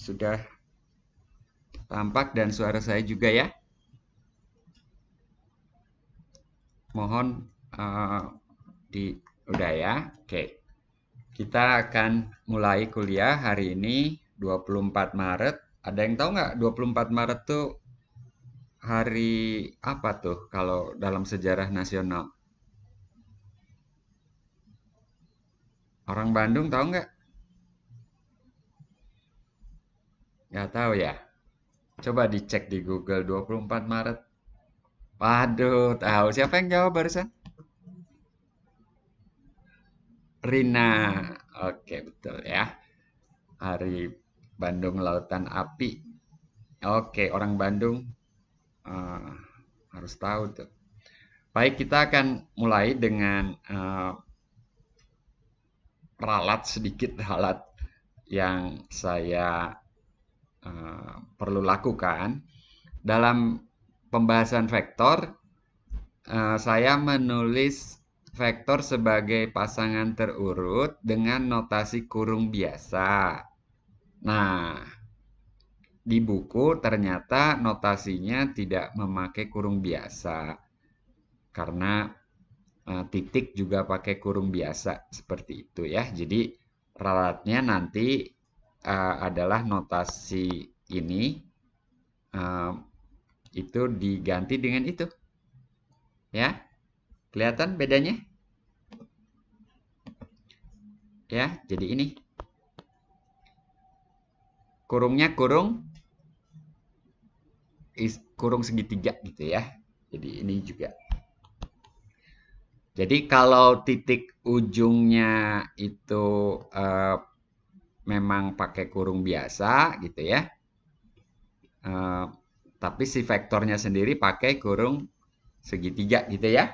Sudah tampak dan suara saya juga ya. Mohon uh, di udah ya. Oke. Kita akan mulai kuliah hari ini 24 Maret. Ada yang tahu nggak 24 Maret tuh hari apa tuh kalau dalam sejarah nasional? Orang Bandung tahu nggak? Nggak tahu ya. Coba dicek di Google 24 Maret. Waduh, tahu siapa yang jawab barusan? Rina. Oke, betul ya. Hari Bandung Lautan Api. Oke, orang Bandung uh, harus tahu tuh. Baik, kita akan mulai dengan uh, ralat sedikit alat yang saya Eh, perlu lakukan dalam pembahasan vektor eh, saya menulis vektor sebagai pasangan terurut dengan notasi kurung biasa. Nah, di buku ternyata notasinya tidak memakai kurung biasa karena eh, titik juga pakai kurung biasa seperti itu ya. Jadi ralatnya nanti uh, adalah notasi ini uh, itu diganti dengan itu. Ya. Kelihatan bedanya? Ya, jadi ini. Kurungnya kurung is, kurung segitiga gitu ya. Jadi ini juga. Jadi kalau titik ujungnya itu uh, memang pakai kurung biasa gitu ya. E, tapi si vektornya sendiri pakai kurung segitiga gitu ya.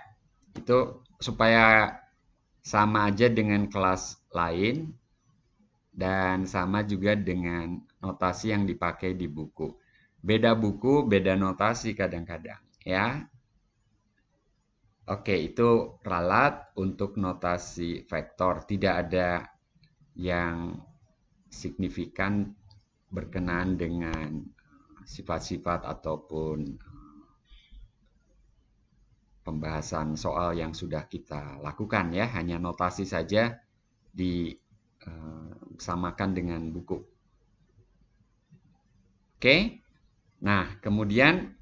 Itu supaya sama aja dengan kelas lain dan sama juga dengan notasi yang dipakai di buku. Beda buku, beda notasi kadang-kadang ya. Oke, itu ralat untuk notasi vektor. Tidak ada yang signifikan berkenaan dengan eh, sifat-sifat ataupun eh, pembahasan soal yang sudah kita lakukan ya hanya notasi saja disamakan eh, dengan buku oke nah kemudian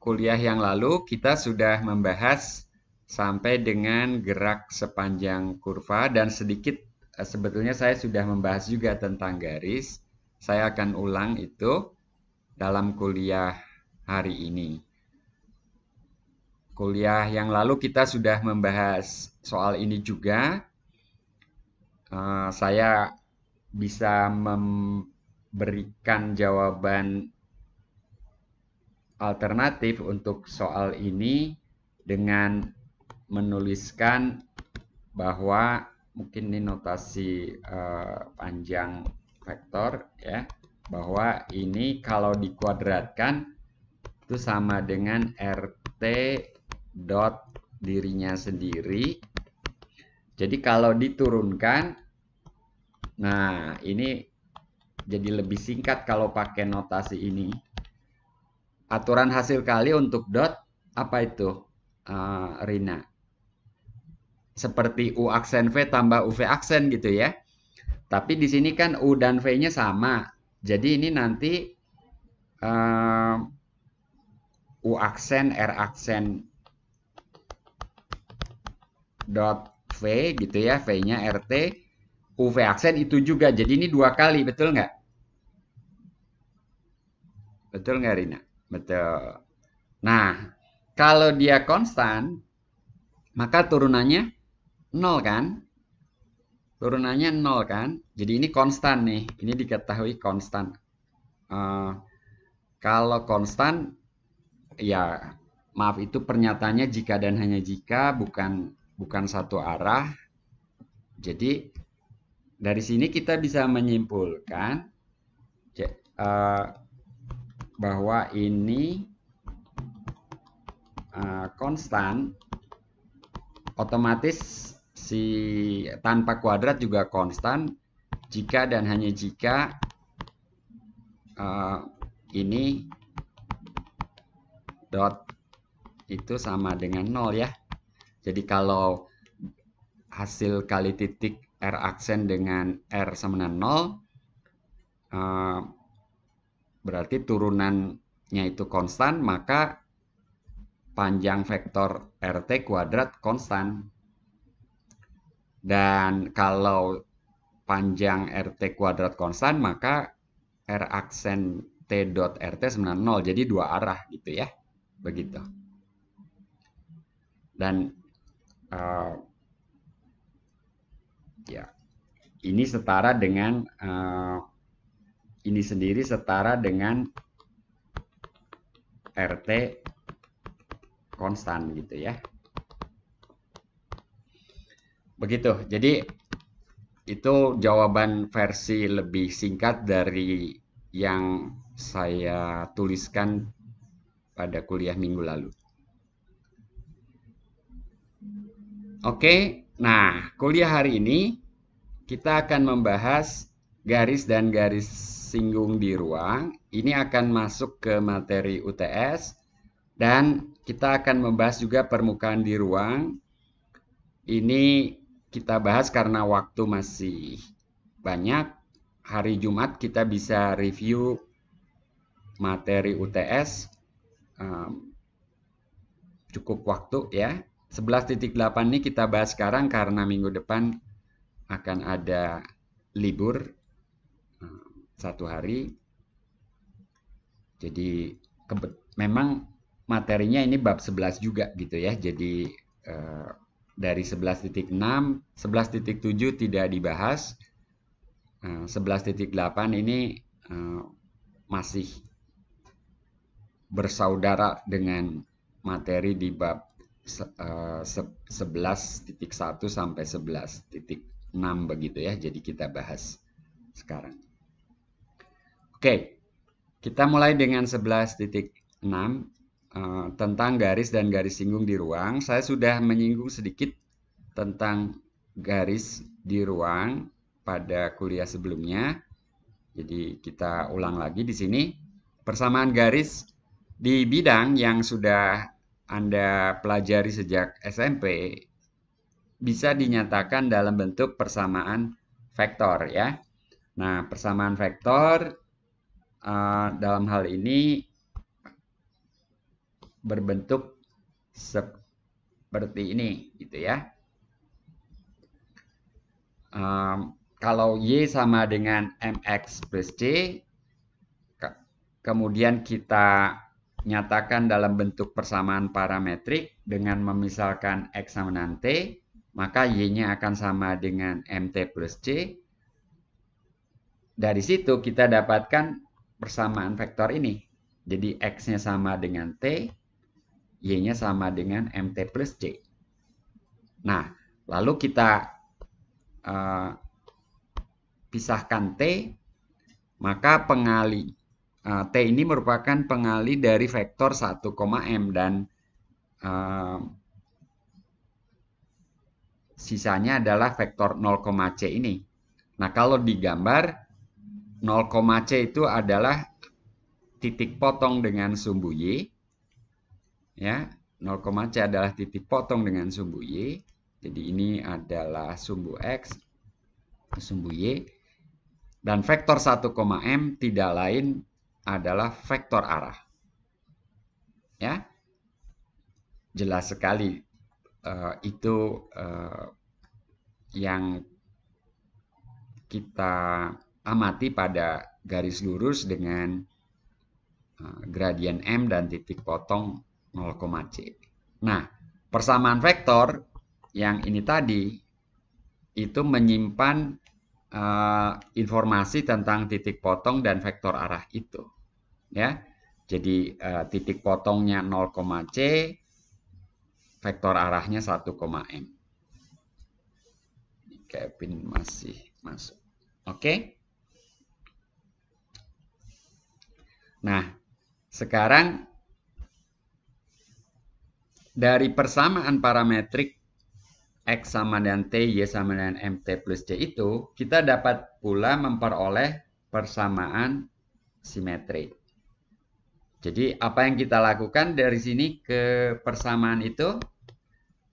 kuliah yang lalu kita sudah membahas sampai dengan gerak sepanjang kurva dan sedikit Eh, sebetulnya saya sudah membahas juga tentang garis. Saya akan ulang itu dalam kuliah hari ini. Kuliah yang lalu kita sudah membahas soal ini juga. Eh, saya bisa memberikan jawaban alternatif untuk soal ini dengan menuliskan bahwa mungkin ini notasi uh, panjang vektor ya bahwa ini kalau dikuadratkan itu sama dengan RT dot dirinya sendiri jadi kalau diturunkan nah ini jadi lebih singkat kalau pakai notasi ini aturan hasil kali untuk dot apa itu uh, Rina seperti U aksen V tambah UV aksen gitu ya. Tapi di sini kan U dan V-nya sama. Jadi ini nanti uh, U aksen R aksen dot V gitu ya. V-nya RT. UV aksen itu juga. Jadi ini dua kali, betul nggak? Betul nggak Rina? Betul. Nah, kalau dia konstan, maka turunannya 0 kan? Turunannya 0 kan? Jadi ini konstan nih. Ini diketahui konstan. Uh, kalau konstan, ya maaf itu pernyataannya jika dan hanya jika, bukan bukan satu arah. Jadi dari sini kita bisa menyimpulkan uh, bahwa ini uh, konstan otomatis si tanpa kuadrat juga konstan jika dan hanya jika uh, ini dot itu sama dengan nol ya. Jadi kalau hasil kali titik R aksen dengan R sama dengan nol, uh, berarti turunannya itu konstan maka panjang vektor RT kuadrat konstan dan kalau panjang RT kuadrat konstan maka R aksen T dot RT sebenarnya 0. Jadi dua arah gitu ya. Begitu. Dan uh, ya ini setara dengan uh, ini sendiri setara dengan RT konstan gitu ya begitu jadi itu jawaban versi lebih singkat dari yang saya tuliskan pada kuliah minggu lalu. Oke, nah kuliah hari ini kita akan membahas garis dan garis singgung di ruang. Ini akan masuk ke materi UTS dan kita akan membahas juga permukaan di ruang. Ini kita bahas karena waktu masih banyak. Hari Jumat kita bisa review materi UTS cukup waktu ya. 11.8 ini kita bahas sekarang karena minggu depan akan ada libur satu hari. Jadi memang materinya ini bab 11 juga gitu ya. Jadi uh, dari 11.6, 11.7 tidak dibahas, 11.8 eh, ini eh, masih bersaudara dengan materi di bab 11.1 eh, sampai 11.6 begitu ya. Jadi kita bahas sekarang. Oke, kita mulai dengan 11.6. Eh, tentang garis dan garis singgung di ruang. Saya sudah menyinggung sedikit tentang garis di ruang pada kuliah sebelumnya. Jadi kita ulang lagi di sini. Persamaan garis di bidang yang sudah Anda pelajari sejak SMP bisa dinyatakan dalam bentuk persamaan vektor ya. Nah, persamaan vektor uh, dalam hal ini berbentuk seperti ini gitu ya. Um, kalau Y sama dengan MX plus C, ke kemudian kita nyatakan dalam bentuk persamaan parametrik dengan memisalkan X sama dengan T, maka Y-nya akan sama dengan MT plus C. Dari situ kita dapatkan persamaan vektor ini. Jadi X-nya sama dengan T, Y-nya sama dengan MT plus C. Nah, lalu kita uh, pisahkan T, maka pengali uh, eh, T ini merupakan pengali dari vektor 1, M dan uh, sisanya adalah vektor 0, C ini. Nah, kalau digambar 0, C itu adalah titik potong dengan sumbu Y ya 0, C adalah titik potong dengan sumbu Y jadi ini adalah sumbu X sumbu Y dan vektor 1, M tidak lain adalah vektor arah ya jelas sekali uh, itu uh, yang kita amati pada garis lurus dengan uh, gradien M dan titik potong 0, c. Nah, persamaan vektor yang ini tadi itu menyimpan uh, informasi tentang titik potong dan vektor arah itu. Ya. Jadi uh, titik potongnya 0, c. vektor arahnya 1, m. Kevin masih masuk. Oke. Okay? Nah, sekarang dari persamaan parametrik X sama dengan T, Y sama dengan MT plus C itu, kita dapat pula memperoleh persamaan simetri. Jadi apa yang kita lakukan dari sini ke persamaan itu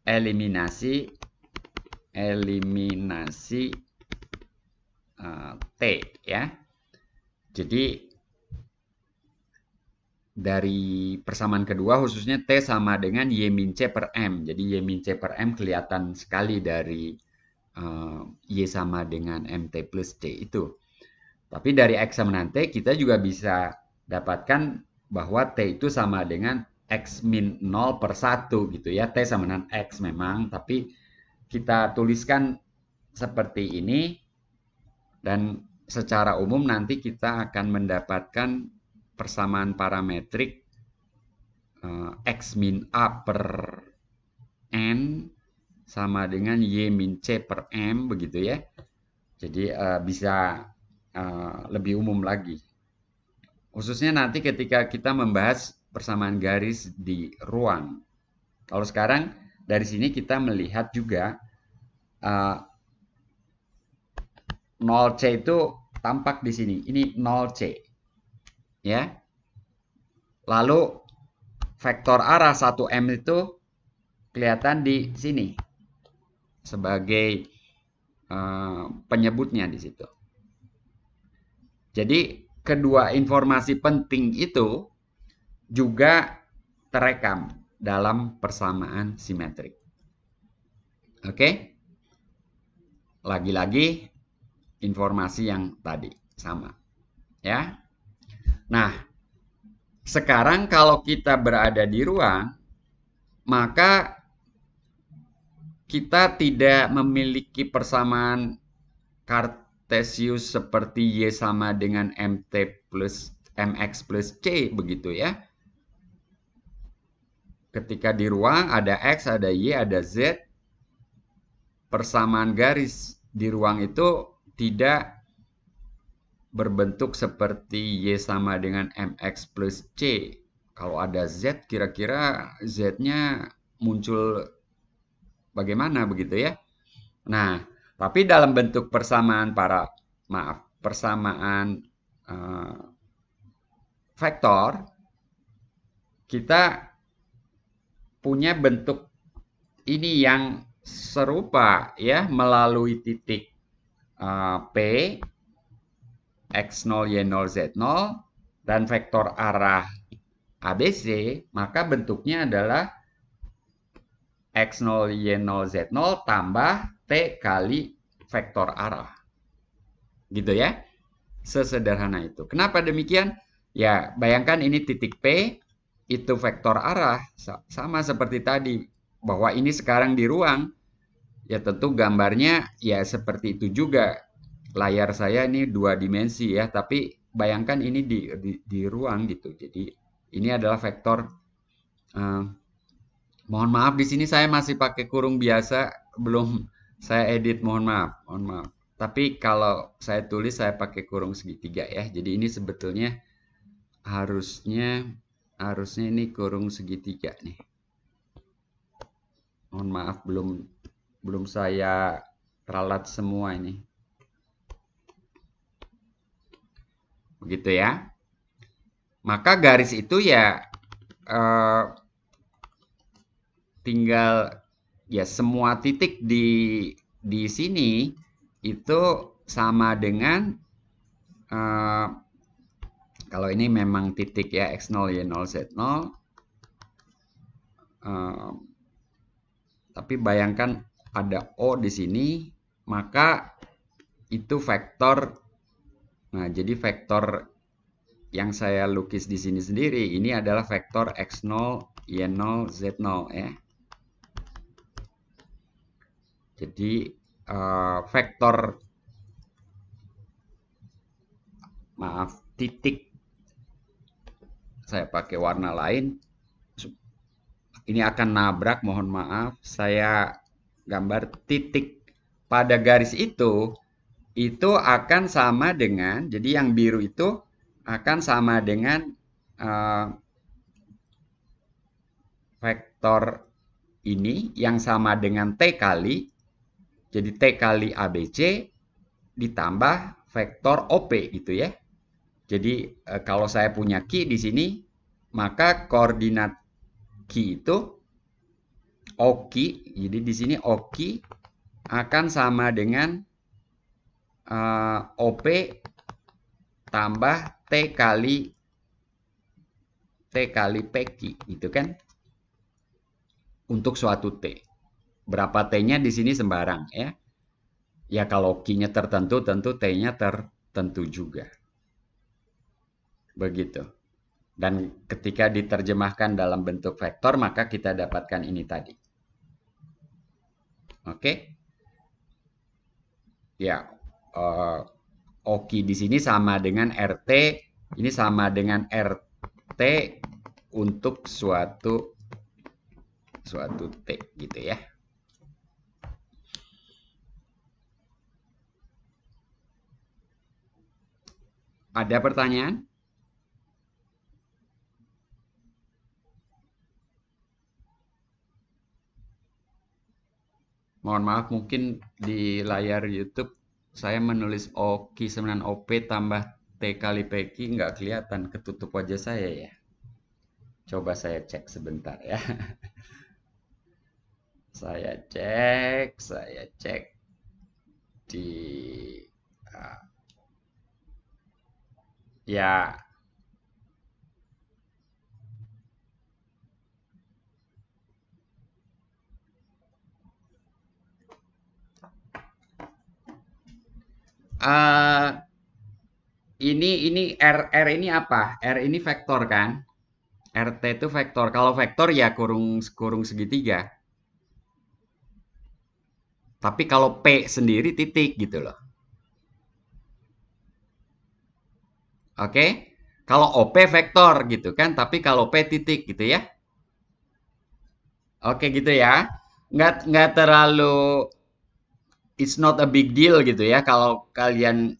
eliminasi eliminasi uh, T ya. Jadi dari persamaan kedua khususnya T sama dengan Y min C per M. Jadi Y min C per M kelihatan sekali dari uh, Y sama dengan MT plus C itu. Tapi dari x sama T kita juga bisa dapatkan bahwa T itu sama dengan X min 0 per 1 gitu ya. T sama dengan X memang, tapi kita tuliskan seperti ini dan secara umum nanti kita akan mendapatkan persamaan parametrik uh, x min a per n sama dengan y min c per m begitu ya. Jadi uh, bisa uh, lebih umum lagi. Khususnya nanti ketika kita membahas persamaan garis di ruang. Kalau sekarang dari sini kita melihat juga uh, 0C itu tampak di sini. Ini 0C ya. Lalu vektor arah 1M itu kelihatan di sini sebagai uh, penyebutnya di situ. Jadi kedua informasi penting itu juga terekam dalam persamaan simetrik. Oke? Lagi-lagi informasi yang tadi sama. Ya. Nah, sekarang kalau kita berada di ruang, maka kita tidak memiliki persamaan kartesius seperti Y sama dengan MT plus MX plus C begitu ya. Ketika di ruang ada X, ada Y, ada Z. Persamaan garis di ruang itu tidak berbentuk seperti Y sama dengan MX plus C. Kalau ada Z, kira-kira Z-nya muncul bagaimana begitu ya? Nah, tapi dalam bentuk persamaan para, maaf, persamaan uh, vektor, kita punya bentuk ini yang serupa ya melalui titik uh, P X0, Y0, Z0 dan vektor arah ABC, maka bentuknya adalah X0, Y0, Z0 tambah T kali vektor arah. Gitu ya. Sesederhana itu. Kenapa demikian? Ya, bayangkan ini titik P, itu vektor arah. Sama seperti tadi, bahwa ini sekarang di ruang. Ya tentu gambarnya ya seperti itu juga layar saya ini dua dimensi ya, tapi bayangkan ini di, di, di ruang gitu. Jadi ini adalah vektor. Uh, mohon maaf di sini saya masih pakai kurung biasa, belum saya edit. Mohon maaf, mohon maaf. Tapi kalau saya tulis saya pakai kurung segitiga ya. Jadi ini sebetulnya harusnya harusnya ini kurung segitiga nih. Mohon maaf belum belum saya ralat semua ini. begitu ya. Maka garis itu ya eh, tinggal ya semua titik di di sini itu sama dengan eh, kalau ini memang titik ya x0 y0 z0 eh, tapi bayangkan ada o di sini maka itu vektor Nah, jadi vektor yang saya lukis di sini sendiri ini adalah vektor x0, y0, z0 ya. Jadi uh, vektor maaf titik saya pakai warna lain ini akan nabrak mohon maaf saya gambar titik pada garis itu itu akan sama dengan jadi yang biru itu akan sama dengan uh, vektor ini yang sama dengan t kali jadi t kali ABC ditambah vektor OP gitu ya. Jadi uh, kalau saya punya Q di sini maka koordinat Q itu oki jadi di sini oki akan sama dengan uh, eh, OP tambah T kali T kali Peki itu kan untuk suatu T. Berapa T-nya di sini sembarang ya. Ya kalau Q-nya tertentu tentu T-nya tertentu juga. Begitu. Dan ketika diterjemahkan dalam bentuk vektor maka kita dapatkan ini tadi. Oke. Okay? Ya, uh, Oki di sini sama dengan RT, ini sama dengan RT untuk suatu suatu T gitu ya. Ada pertanyaan? Mohon maaf mungkin di layar YouTube saya menulis Oki 9 OP tambah T kali PQ nggak kelihatan ketutup wajah saya ya. Coba saya cek sebentar ya. saya cek, saya cek di ah, ya Eh, ini ini R R ini apa? R ini vektor kan? RT itu vektor. Kalau vektor ya kurung kurung segitiga. Tapi kalau P sendiri titik gitu loh. Oke? Kalau OP vektor gitu kan, tapi kalau P titik gitu ya. Oke gitu ya. Nggak, nggak terlalu it's not a big deal gitu ya kalau kalian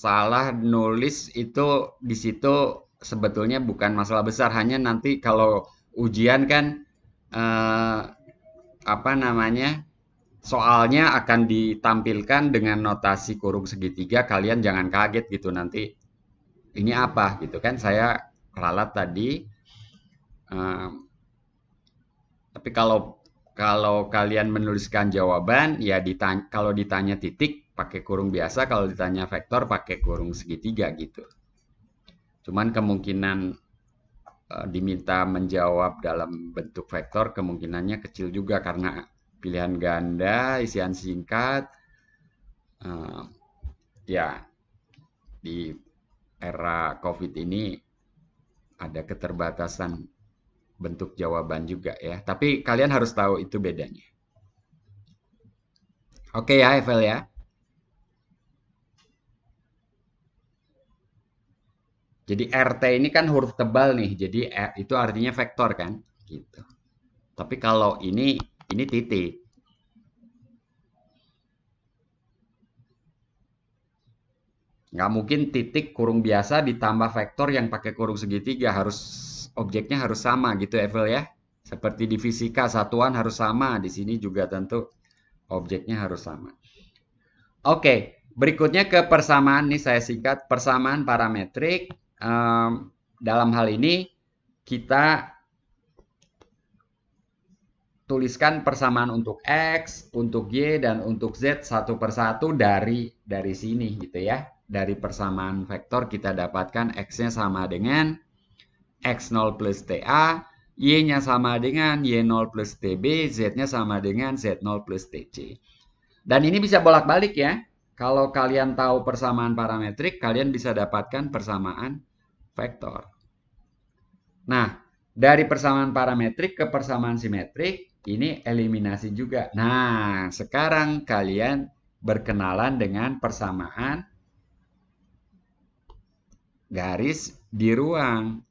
salah nulis itu di situ sebetulnya bukan masalah besar hanya nanti kalau ujian kan eh, apa namanya soalnya akan ditampilkan dengan notasi kurung segitiga kalian jangan kaget gitu nanti ini apa gitu kan saya ralat tadi eh, tapi kalau kalau kalian menuliskan jawaban, ya ditanya, kalau ditanya titik pakai kurung biasa, kalau ditanya vektor pakai kurung segitiga gitu. Cuman kemungkinan e, diminta menjawab dalam bentuk vektor kemungkinannya kecil juga karena pilihan ganda, isian singkat, e, ya di era COVID ini ada keterbatasan bentuk jawaban juga ya. Tapi kalian harus tahu itu bedanya. Oke ya, Evel ya. Jadi RT ini kan huruf tebal nih. Jadi R itu artinya vektor kan? Gitu. Tapi kalau ini ini titik. Nggak mungkin titik kurung biasa ditambah vektor yang pakai kurung segitiga harus objeknya harus sama gitu Evel ya. Seperti di fisika satuan harus sama, di sini juga tentu objeknya harus sama. Oke, berikutnya ke persamaan nih saya singkat persamaan parametrik. Um, dalam hal ini kita tuliskan persamaan untuk x, untuk y dan untuk z satu persatu dari dari sini gitu ya. Dari persamaan vektor kita dapatkan x-nya sama dengan X0 plus TA, Y-nya sama dengan Y0 plus TB, Z-nya sama dengan Z0 plus TC. Dan ini bisa bolak-balik ya. Kalau kalian tahu persamaan parametrik, kalian bisa dapatkan persamaan vektor. Nah, dari persamaan parametrik ke persamaan simetrik, ini eliminasi juga. Nah, sekarang kalian berkenalan dengan persamaan garis di ruang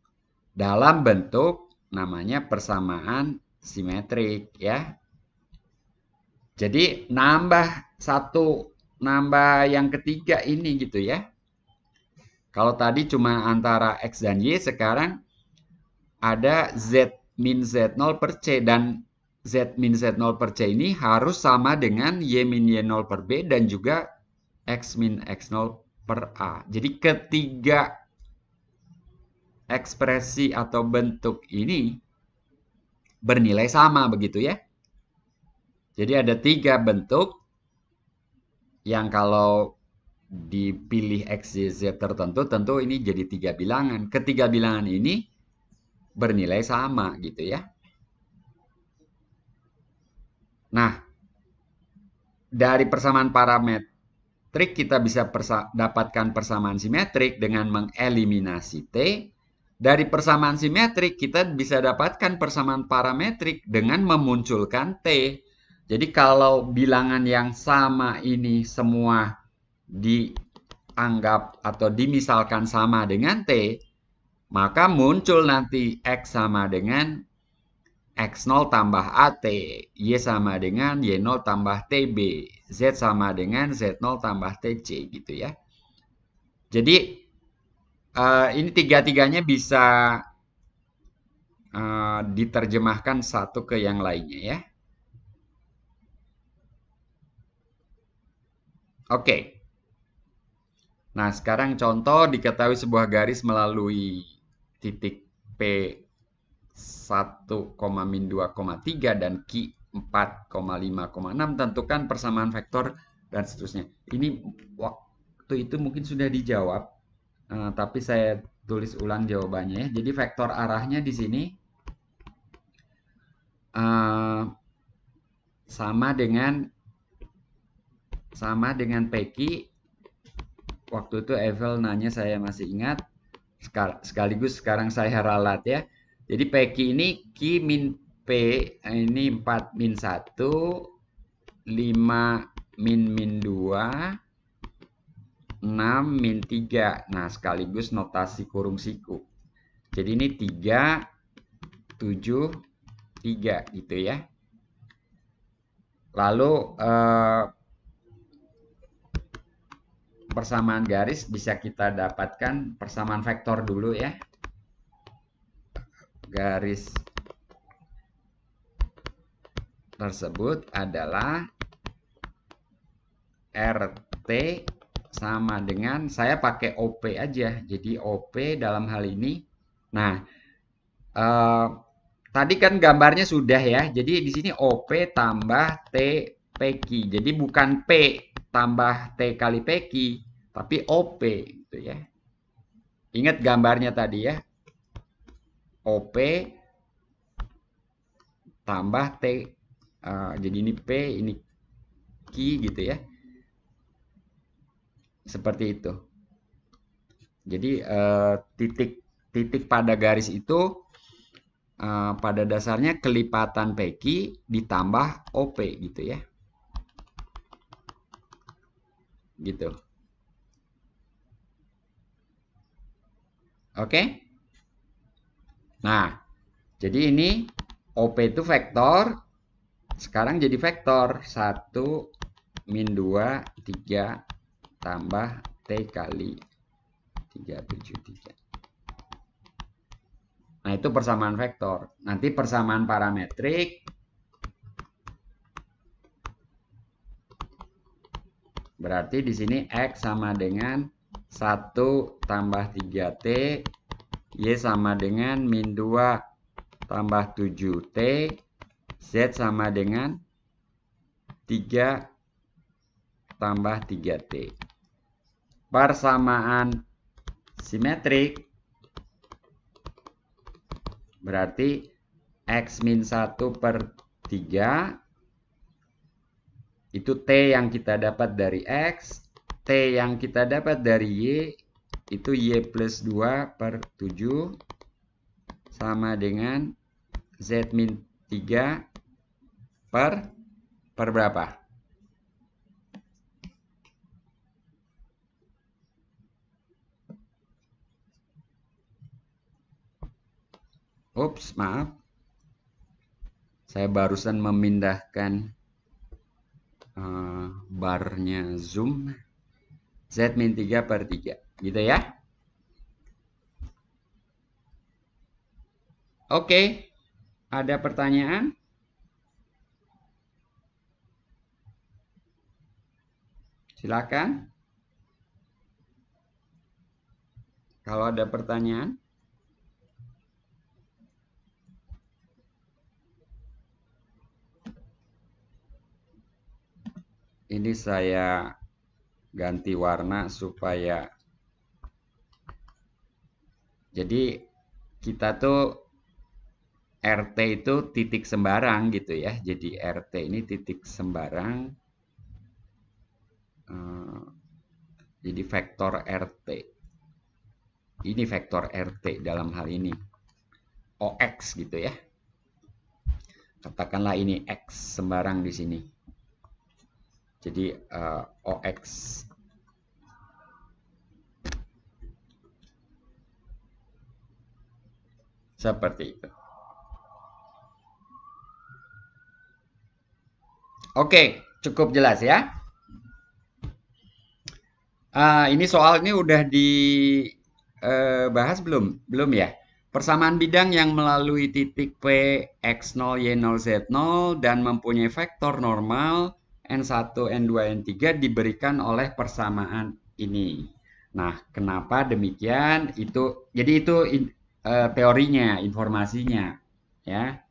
dalam bentuk namanya persamaan simetrik ya. Jadi nambah satu, nambah yang ketiga ini gitu ya. Kalau tadi cuma antara X dan Y, sekarang ada Z min Z0 per C. Dan Z min Z0 per C ini harus sama dengan Y min Y0 per B dan juga X min X0 per A. Jadi ketiga ekspresi atau bentuk ini bernilai sama begitu ya. Jadi ada tiga bentuk yang kalau dipilih X, Y, Z tertentu, tentu ini jadi tiga bilangan. Ketiga bilangan ini bernilai sama gitu ya. Nah, dari persamaan parametrik kita bisa persa dapatkan persamaan simetrik dengan mengeliminasi T dari persamaan simetrik kita bisa dapatkan persamaan parametrik dengan memunculkan T. Jadi kalau bilangan yang sama ini semua dianggap atau dimisalkan sama dengan T, maka muncul nanti X sama dengan X0 tambah AT, Y sama dengan Y0 tambah TB, Z sama dengan Z0 tambah TC gitu ya. Jadi uh, ini tiga-tiganya bisa uh, diterjemahkan satu ke yang lainnya ya. Oke. Okay. Nah, sekarang contoh diketahui sebuah garis melalui titik P 1, 2,3 dan Q 4,5,6 tentukan persamaan vektor dan seterusnya. Ini waktu itu mungkin sudah dijawab Eh, tapi saya tulis ulang jawabannya ya. Jadi vektor arahnya di sini uh, sama dengan sama dengan Peki. Waktu itu Evel nanya saya masih ingat. Sekaligus sekarang saya ralat ya. Jadi Peki ini Ki min P eh, ini 4 min 1 5 min min 2 6 min 3. Nah, sekaligus notasi kurung siku. Jadi ini 3, 7, 3 gitu ya. Lalu eh, persamaan garis bisa kita dapatkan persamaan vektor dulu ya. Garis tersebut adalah RT sama dengan saya pakai OP aja. Jadi OP dalam hal ini. Nah, eh, tadi kan gambarnya sudah ya. Jadi di sini OP tambah t TPQ. Jadi bukan P tambah T kali PQ, tapi OP gitu ya. Ingat gambarnya tadi ya. OP tambah T. Eh, jadi ini P, ini Q gitu ya. Seperti itu. Jadi titik eh, titik titik pada garis itu uh, pada dasarnya kelipatan PQ ditambah OP gitu ya. Gitu. Oke. Nah, jadi ini OP itu vektor. Sekarang jadi vektor. 1, min 2, 3, tambah T kali 373. Nah, itu persamaan vektor. Nanti persamaan parametrik berarti di sini X sama dengan 1 tambah 3T, Y sama dengan min 2 tambah 7T, Z sama dengan 3 tambah 3T persamaan simetrik berarti X min 1 per 3 itu T yang kita dapat dari X T yang kita dapat dari Y itu Y plus 2 per 7 sama dengan Z min 3 per, per berapa? Ups, maaf. Saya barusan memindahkan eh, barnya Zoom. Z min 3 per 3. Gitu ya. Oke. Ada pertanyaan? Silakan. Kalau ada pertanyaan. ini saya ganti warna supaya jadi kita tuh RT itu titik sembarang gitu ya. Jadi RT ini titik sembarang. Eh, jadi vektor RT. Ini vektor RT dalam hal ini. OX gitu ya. Katakanlah ini X sembarang di sini. Jadi uh, eh, OX seperti itu. Oke, cukup jelas ya. Uh, ini soal ini udah dibahas eh, uh, belum? Belum ya? Persamaan bidang yang melalui titik P X0, Y0, Z0 dan mempunyai vektor normal N1, N2, N3 diberikan oleh persamaan ini. Nah, kenapa demikian? Itu jadi itu in, e, teorinya, informasinya, ya.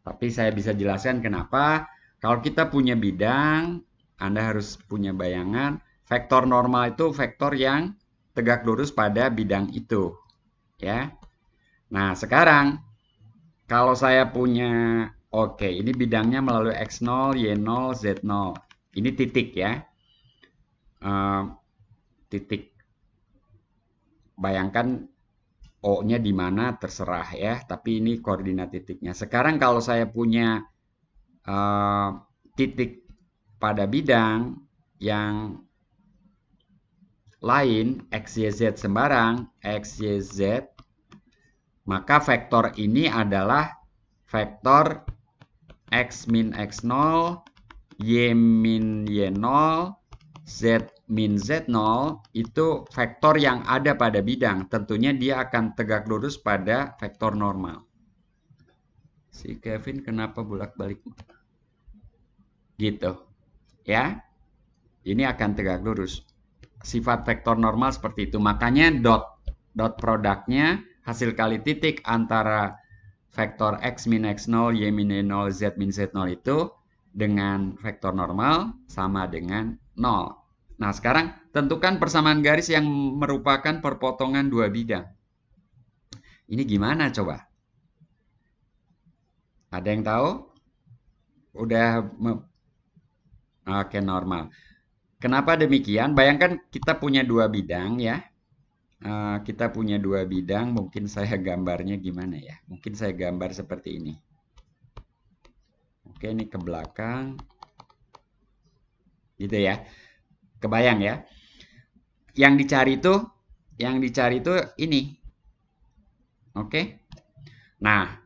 Tapi saya bisa jelaskan kenapa kalau kita punya bidang, Anda harus punya bayangan vektor normal itu vektor yang tegak lurus pada bidang itu, ya. Nah, sekarang kalau saya punya Oke, ini bidangnya melalui X0, Y0, Z0. Ini titik ya. Ehm, titik. Bayangkan O-nya di mana terserah ya, tapi ini koordinat titiknya. Sekarang kalau saya punya ehm, titik pada bidang yang lain, X, Y, Z sembarang, X, Y, Z, maka vektor ini adalah vektor X min X0, Y min Y0, Z min Z0 itu vektor yang ada pada bidang. Tentunya dia akan tegak lurus pada vektor normal. Si Kevin kenapa bolak-balik? Gitu. Ya. Ini akan tegak lurus. Sifat vektor normal seperti itu. Makanya dot dot produknya hasil kali titik antara vektor x min x0, y min y0, z min z0 itu dengan vektor normal sama dengan 0. Nah, sekarang tentukan persamaan garis yang merupakan perpotongan dua bidang. Ini gimana coba? Ada yang tahu? Udah Oke, normal. Kenapa demikian? Bayangkan kita punya dua bidang ya. Eh, kita punya dua bidang. Mungkin saya gambarnya gimana ya? Mungkin saya gambar seperti ini. Oke, ini ke belakang. Gitu ya. Kebayang ya. Yang dicari itu, yang dicari itu ini. Oke. Nah,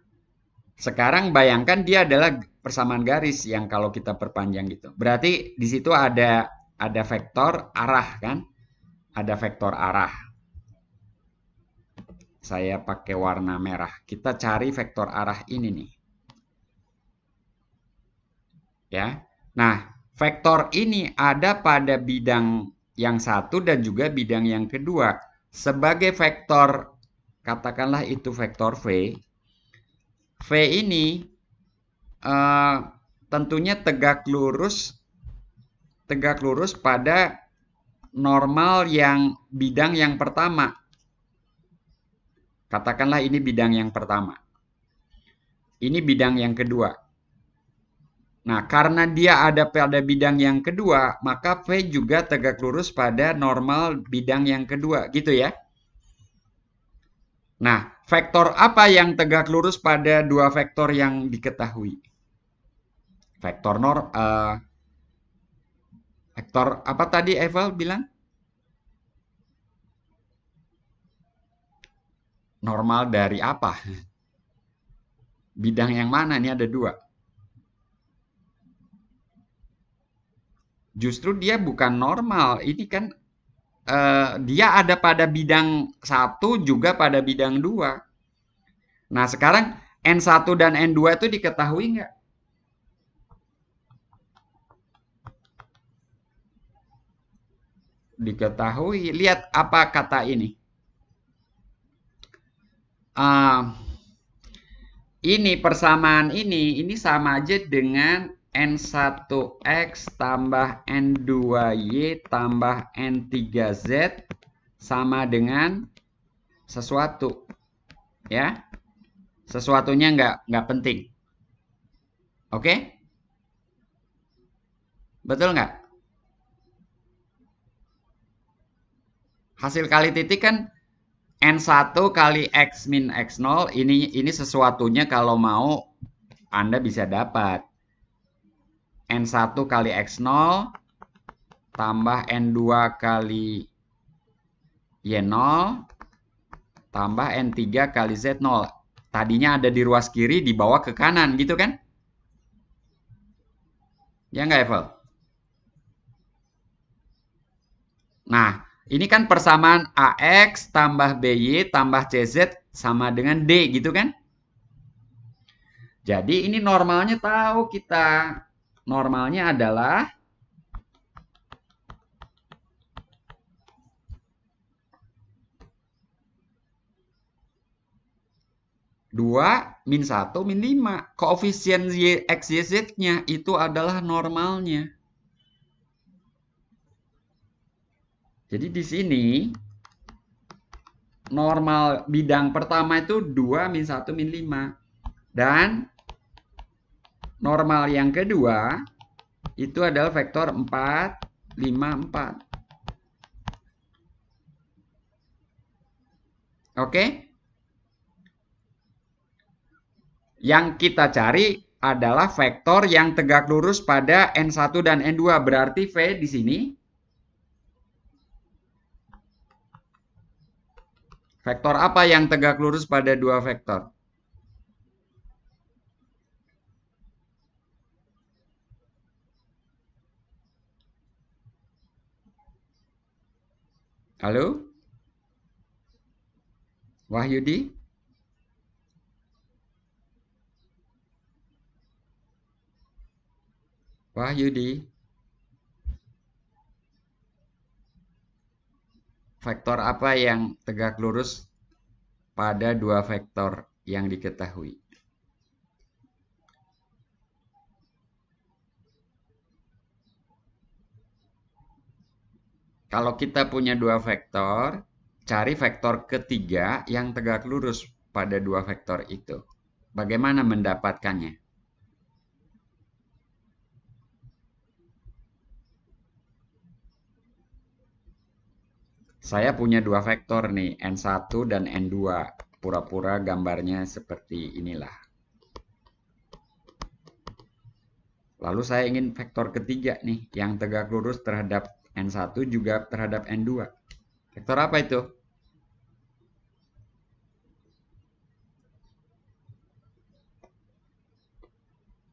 sekarang bayangkan dia adalah persamaan garis yang kalau kita perpanjang gitu. Berarti di situ ada ada vektor arah kan? Ada vektor arah saya pakai warna merah. Kita cari vektor arah ini nih. Ya. Nah, vektor ini ada pada bidang yang satu dan juga bidang yang kedua. Sebagai vektor, katakanlah itu vektor V. V ini uh, tentunya tegak lurus tegak lurus pada normal yang bidang yang pertama Katakanlah ini bidang yang pertama. Ini bidang yang kedua. Nah, karena dia ada pada bidang yang kedua, maka V juga tegak lurus pada normal bidang yang kedua, gitu ya. Nah, vektor apa yang tegak lurus pada dua vektor yang diketahui? Vektor nor uh, vektor apa tadi Eval bilang? normal dari apa? Bidang yang mana? Ini ada dua. Justru dia bukan normal. Ini kan eh, dia ada pada bidang satu juga pada bidang dua. Nah sekarang N1 dan N2 itu diketahui nggak? Diketahui. Lihat apa kata ini uh, ini persamaan ini, ini sama aja dengan N1X tambah N2Y tambah N3Z sama dengan sesuatu. Ya. Sesuatunya nggak nggak penting. Oke? Okay? Betul nggak? Hasil kali titik kan N1 kali X min X0 ini ini sesuatunya kalau mau Anda bisa dapat. N1 kali X0 tambah N2 kali Y0 tambah N3 kali Z0. Tadinya ada di ruas kiri dibawa ke kanan gitu kan? Ya enggak Evel? Nah, ini kan persamaan AX tambah BY tambah CZ sama dengan D gitu kan? Jadi ini normalnya tahu kita. Normalnya adalah dua min satu min lima koefisien y x y z nya itu adalah normalnya Jadi di sini normal bidang pertama itu 2 min 1 min 5. Dan normal yang kedua itu adalah vektor 4, 5, 4. Oke? Yang kita cari adalah vektor yang tegak lurus pada N1 dan N2. Berarti V di sini Vektor apa yang tegak lurus pada dua vektor? Halo? Wahyudi? Wahyudi? Vektor apa yang tegak lurus pada dua vektor yang diketahui? Kalau kita punya dua vektor, cari vektor ketiga yang tegak lurus pada dua vektor itu. Bagaimana mendapatkannya? Saya punya dua vektor nih, N1 dan N2. Pura-pura gambarnya seperti inilah. Lalu saya ingin vektor ketiga nih, yang tegak lurus terhadap N1 juga terhadap N2. Vektor apa itu?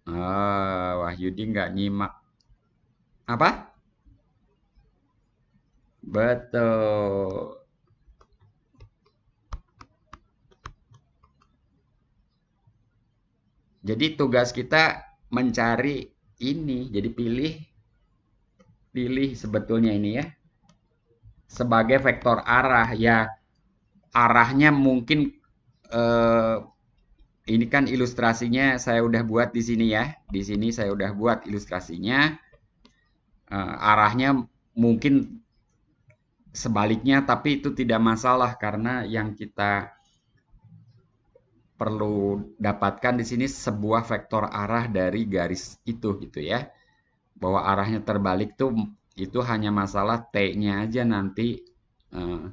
Ah, Wahyudi nggak nyimak. Apa? Betul. Jadi tugas kita mencari ini. Jadi pilih pilih sebetulnya ini ya. Sebagai vektor arah ya arahnya mungkin eh, ini kan ilustrasinya saya udah buat di sini ya. Di sini saya udah buat ilustrasinya. Eh, arahnya mungkin sebaliknya tapi itu tidak masalah karena yang kita perlu dapatkan di sini sebuah vektor arah dari garis itu gitu ya. Bahwa arahnya terbalik tuh itu hanya masalah T-nya aja nanti eh,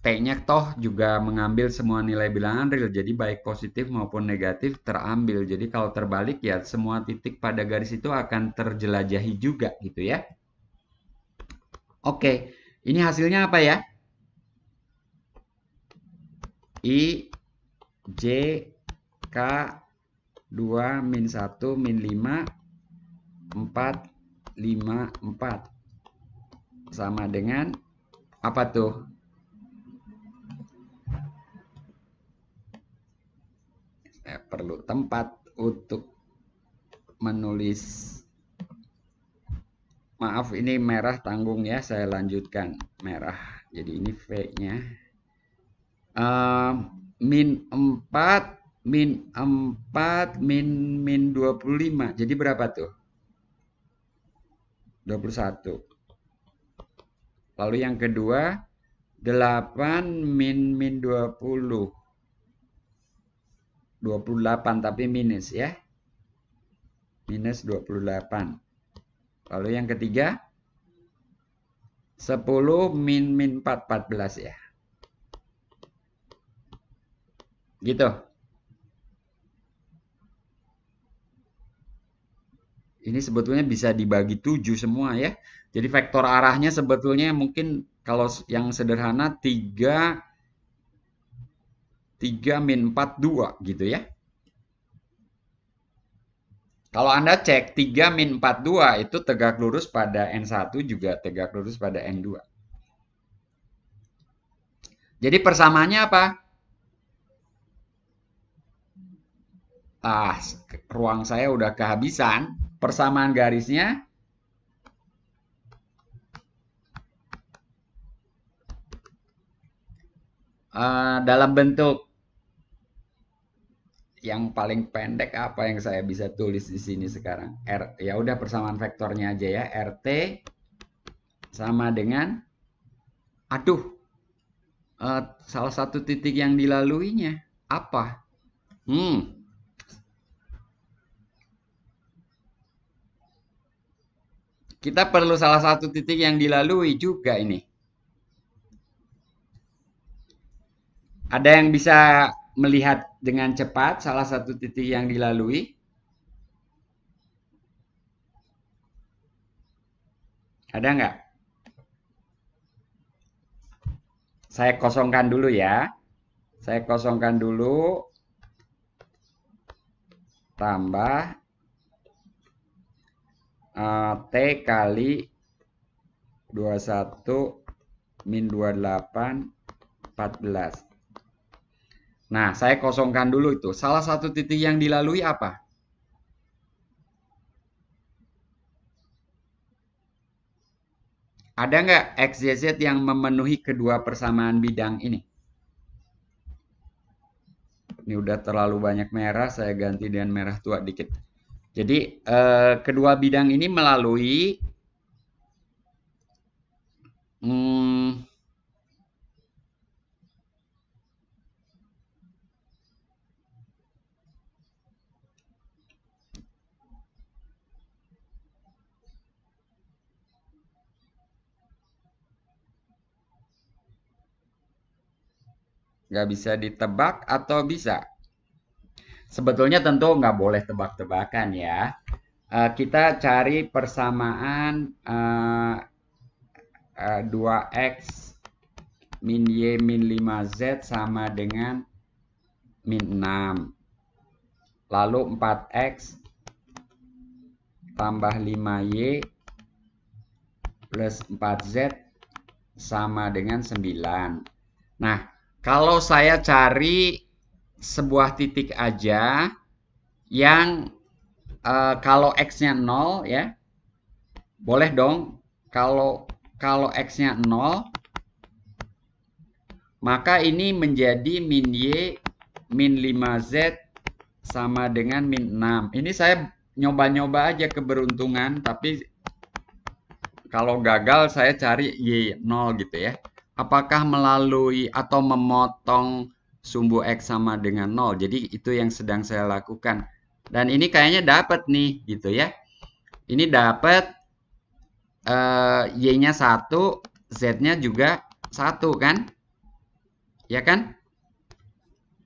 T-nya toh juga mengambil semua nilai bilangan real, jadi baik positif maupun negatif terambil. Jadi kalau terbalik ya semua titik pada garis itu akan terjelajahi juga gitu ya. Oke, ini hasilnya apa ya? I J K 2 min 1 min 5 4 5 4 sama dengan apa tuh? Eh, perlu tempat untuk menulis maaf ini merah tanggung ya saya lanjutkan merah jadi ini V nya uh, min 4 min 4 min min 25 jadi berapa tuh 21 lalu yang kedua 8 min min 20 28 tapi minus ya minus 28 Lalu yang ketiga 10 min min 4 14 ya. Gitu. Ini sebetulnya bisa dibagi 7 semua ya. Jadi vektor arahnya sebetulnya mungkin kalau yang sederhana 3 3 min 4 2 gitu ya. Kalau Anda cek 3 min 42 itu tegak lurus pada N1 juga tegak lurus pada N2. Jadi persamaannya apa? Ah, ruang saya udah kehabisan. Persamaan garisnya uh, dalam bentuk yang paling pendek apa yang saya bisa tulis di sini sekarang r ya udah persamaan vektornya aja ya rt sama dengan aduh uh, salah satu titik yang dilaluinya apa hmm kita perlu salah satu titik yang dilalui juga ini ada yang bisa melihat dengan cepat salah satu titik yang dilalui. Ada nggak? Saya kosongkan dulu ya. Saya kosongkan dulu. Tambah eh, T kali 21 min 28 14 Nah, saya kosongkan dulu itu. Salah satu titik yang dilalui apa? Ada nggak XYZ yang memenuhi kedua persamaan bidang ini? Ini udah terlalu banyak merah, saya ganti dengan merah tua dikit. Jadi eh, kedua bidang ini melalui hmm, nggak bisa ditebak atau bisa? Sebetulnya tentu nggak boleh tebak-tebakan ya. Uh, kita cari persamaan uh, uh, 2x min y min 5z sama dengan min 6. Lalu 4x tambah 5y plus 4z sama dengan 9. Nah, kalau saya cari sebuah titik aja yang uh, kalau x-nya 0 ya. Boleh dong kalau kalau x-nya 0 maka ini menjadi min y min 5z sama dengan min 6. Ini saya nyoba-nyoba aja keberuntungan tapi kalau gagal saya cari y 0 gitu ya apakah melalui atau memotong sumbu X sama dengan 0. Jadi itu yang sedang saya lakukan. Dan ini kayaknya dapat nih gitu ya. Ini dapat uh, eh, Y-nya 1, Z-nya juga 1 kan? Ya kan?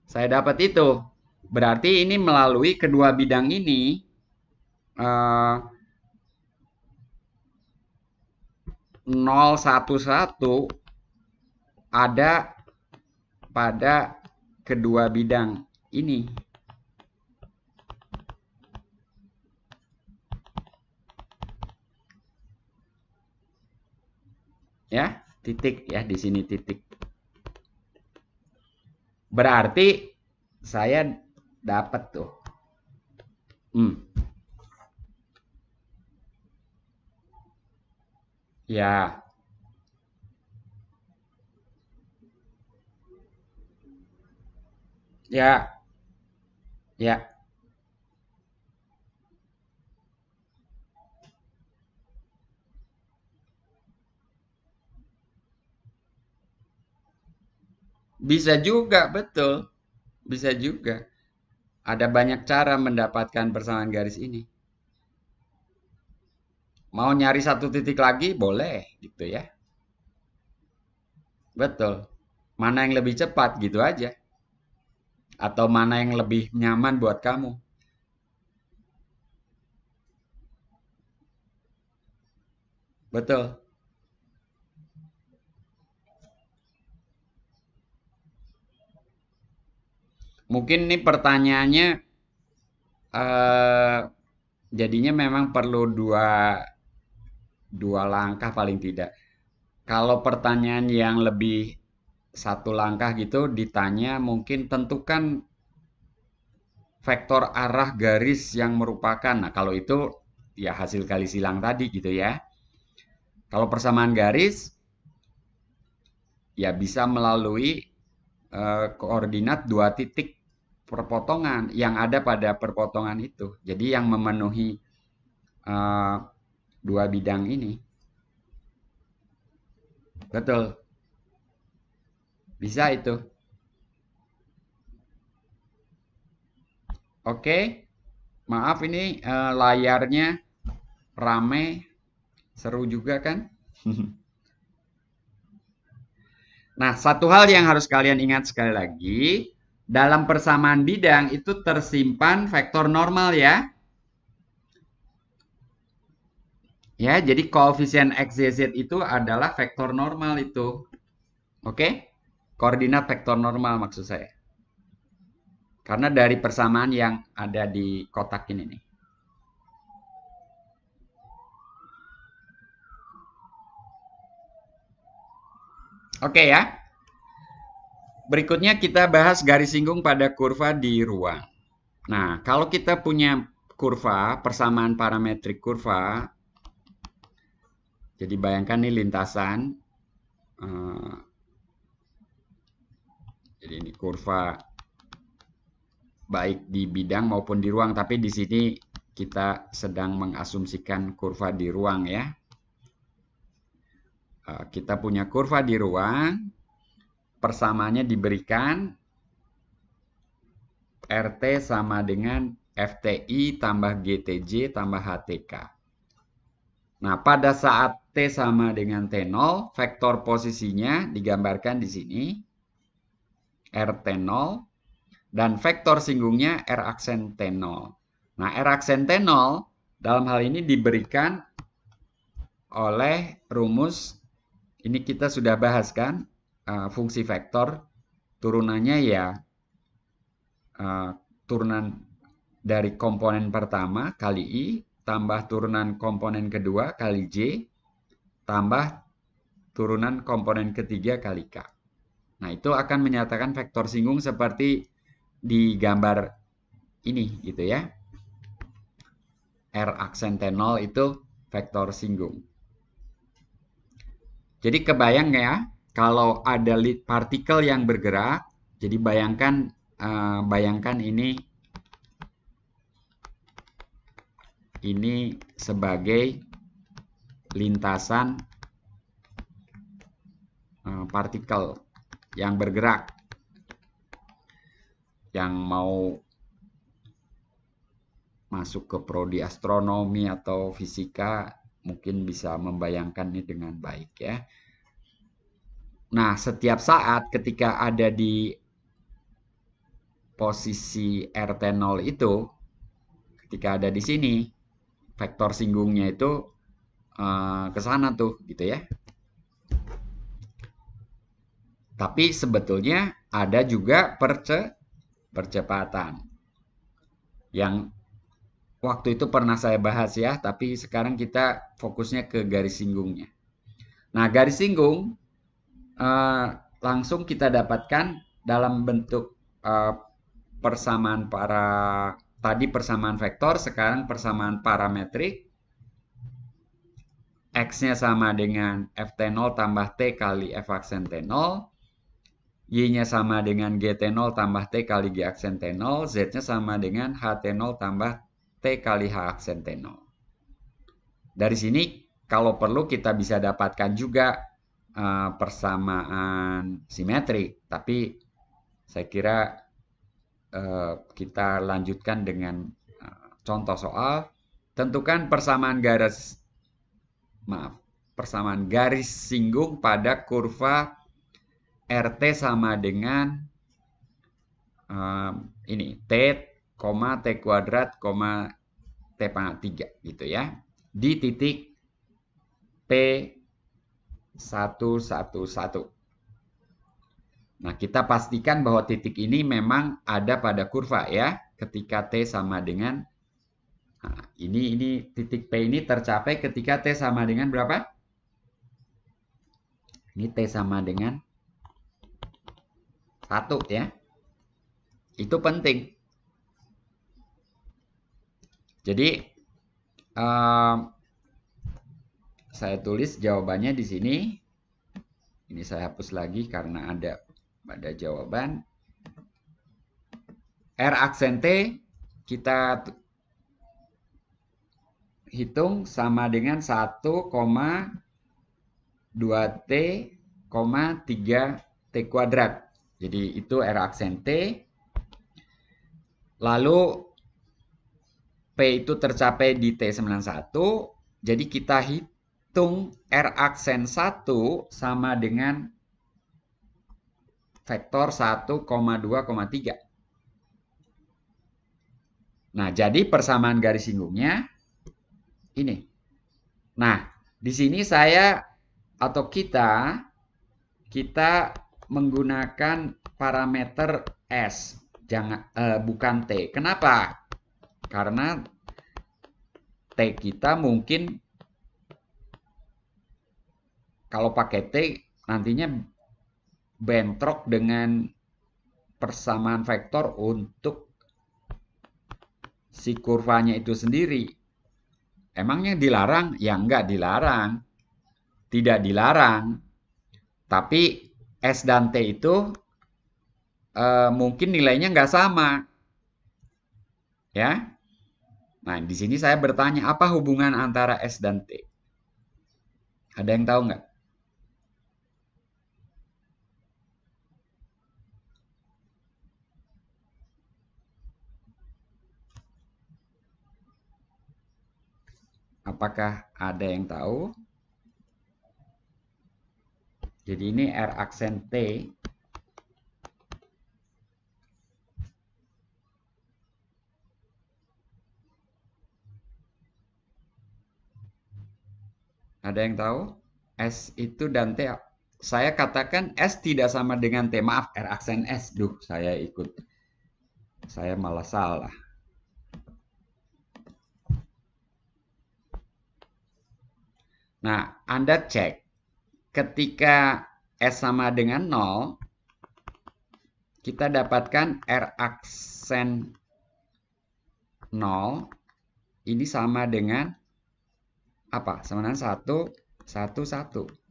Saya dapat itu. Berarti ini melalui kedua bidang ini uh, 0, 1, 1 ada pada kedua bidang ini. Ya, titik ya di sini titik. Berarti saya dapat tuh. Hmm. Ya, Ya. Ya. Bisa juga, betul. Bisa juga. Ada banyak cara mendapatkan persamaan garis ini. Mau nyari satu titik lagi, boleh gitu ya. Betul. Mana yang lebih cepat gitu aja atau mana yang lebih nyaman buat kamu? Betul. Mungkin ini pertanyaannya eh, jadinya memang perlu dua dua langkah paling tidak. Kalau pertanyaan yang lebih satu langkah gitu ditanya mungkin tentukan vektor arah garis yang merupakan nah kalau itu ya hasil kali silang tadi gitu ya kalau persamaan garis ya bisa melalui eh, koordinat dua titik perpotongan yang ada pada perpotongan itu jadi yang memenuhi eh, dua bidang ini betul bisa itu. Oke. Maaf ini uh, layarnya rame. Seru juga kan? nah, satu hal yang harus kalian ingat sekali lagi. Dalam persamaan bidang itu tersimpan vektor normal ya. Ya, jadi koefisien x, itu adalah vektor normal itu. Oke? Okay? koordinat vektor normal maksud saya. Karena dari persamaan yang ada di kotak ini nih. Oke okay ya. Berikutnya kita bahas garis singgung pada kurva di ruang. Nah, kalau kita punya kurva, persamaan parametrik kurva, jadi bayangkan nih lintasan, eh, jadi ini kurva baik di bidang maupun di ruang, tapi di sini kita sedang mengasumsikan kurva di ruang ya. Eh, kita punya kurva di ruang, persamaannya diberikan RT sama dengan FTI tambah GTJ tambah HTK. Nah, pada saat T sama dengan T0, vektor posisinya digambarkan di sini RT0 dan vektor singgungnya R aksen T0. Nah, R aksen T0 dalam hal ini diberikan oleh rumus ini kita sudah bahas kan eh, fungsi vektor turunannya ya eh, turunan dari komponen pertama kali i tambah turunan komponen kedua kali j tambah turunan komponen ketiga kali k. Nah, itu akan menyatakan vektor singgung seperti di gambar ini gitu ya. R aksen T0 itu vektor singgung. Jadi kebayang ya, kalau ada partikel yang bergerak, jadi bayangkan eh, bayangkan ini ini sebagai lintasan eh, partikel yang bergerak yang mau masuk ke prodi astronomi atau fisika mungkin bisa membayangkan ini dengan baik ya. Nah, setiap saat ketika ada di posisi RT0 itu ketika ada di sini vektor singgungnya itu uh, ke sana tuh gitu ya. Tapi sebetulnya ada juga perce percepatan. Yang waktu itu pernah saya bahas ya, tapi sekarang kita fokusnya ke garis singgungnya. Nah, garis singgung eh, langsung kita dapatkan dalam bentuk eh, persamaan para tadi persamaan vektor, sekarang persamaan parametrik. X-nya sama dengan FT0 tambah T kali F aksen T0. Y-nya sama dengan GT0 tambah T kali G aksen T0, Z-nya sama dengan HT0 tambah T kali H aksen T0. Dari sini kalau perlu kita bisa dapatkan juga eh, persamaan simetri, tapi saya kira eh, kita lanjutkan dengan eh, contoh soal. Tentukan persamaan garis maaf, persamaan garis singgung pada kurva RT sama dengan um, ini T, T kuadrat, T pangkat 3 gitu ya. Di titik P111. Nah, kita pastikan bahwa titik ini memang ada pada kurva ya. Ketika T sama dengan nah, ini ini titik P ini tercapai ketika T sama dengan berapa? Ini T sama dengan satu ya itu penting jadi um, saya tulis jawabannya di sini ini saya hapus lagi karena ada pada jawaban R aksen T kita hitung sama dengan 1,2T, 3T kuadrat. Jadi itu R aksen T. Lalu P itu tercapai di T91. Jadi kita hitung R aksen 1 sama dengan vektor 1,2,3. Nah, jadi persamaan garis singgungnya ini. Nah, di sini saya atau kita kita menggunakan parameter S, jangan eh, bukan T. Kenapa? Karena T kita mungkin kalau pakai T nantinya bentrok dengan persamaan vektor untuk si kurvanya itu sendiri. Emangnya dilarang? Ya enggak dilarang. Tidak dilarang. Tapi S dan T itu uh, mungkin nilainya nggak sama. Ya. Nah, di sini saya bertanya apa hubungan antara S dan T? Ada yang tahu nggak? Apakah ada yang tahu? Jadi ini R aksen T Ada yang tahu? S itu dan T. Saya katakan S tidak sama dengan T. Maaf, R aksen S. Duh, saya ikut. Saya malah salah. Nah, Anda cek ketika S sama dengan 0, kita dapatkan R aksen 0 ini sama dengan apa? Sama dengan 1, 1, 1.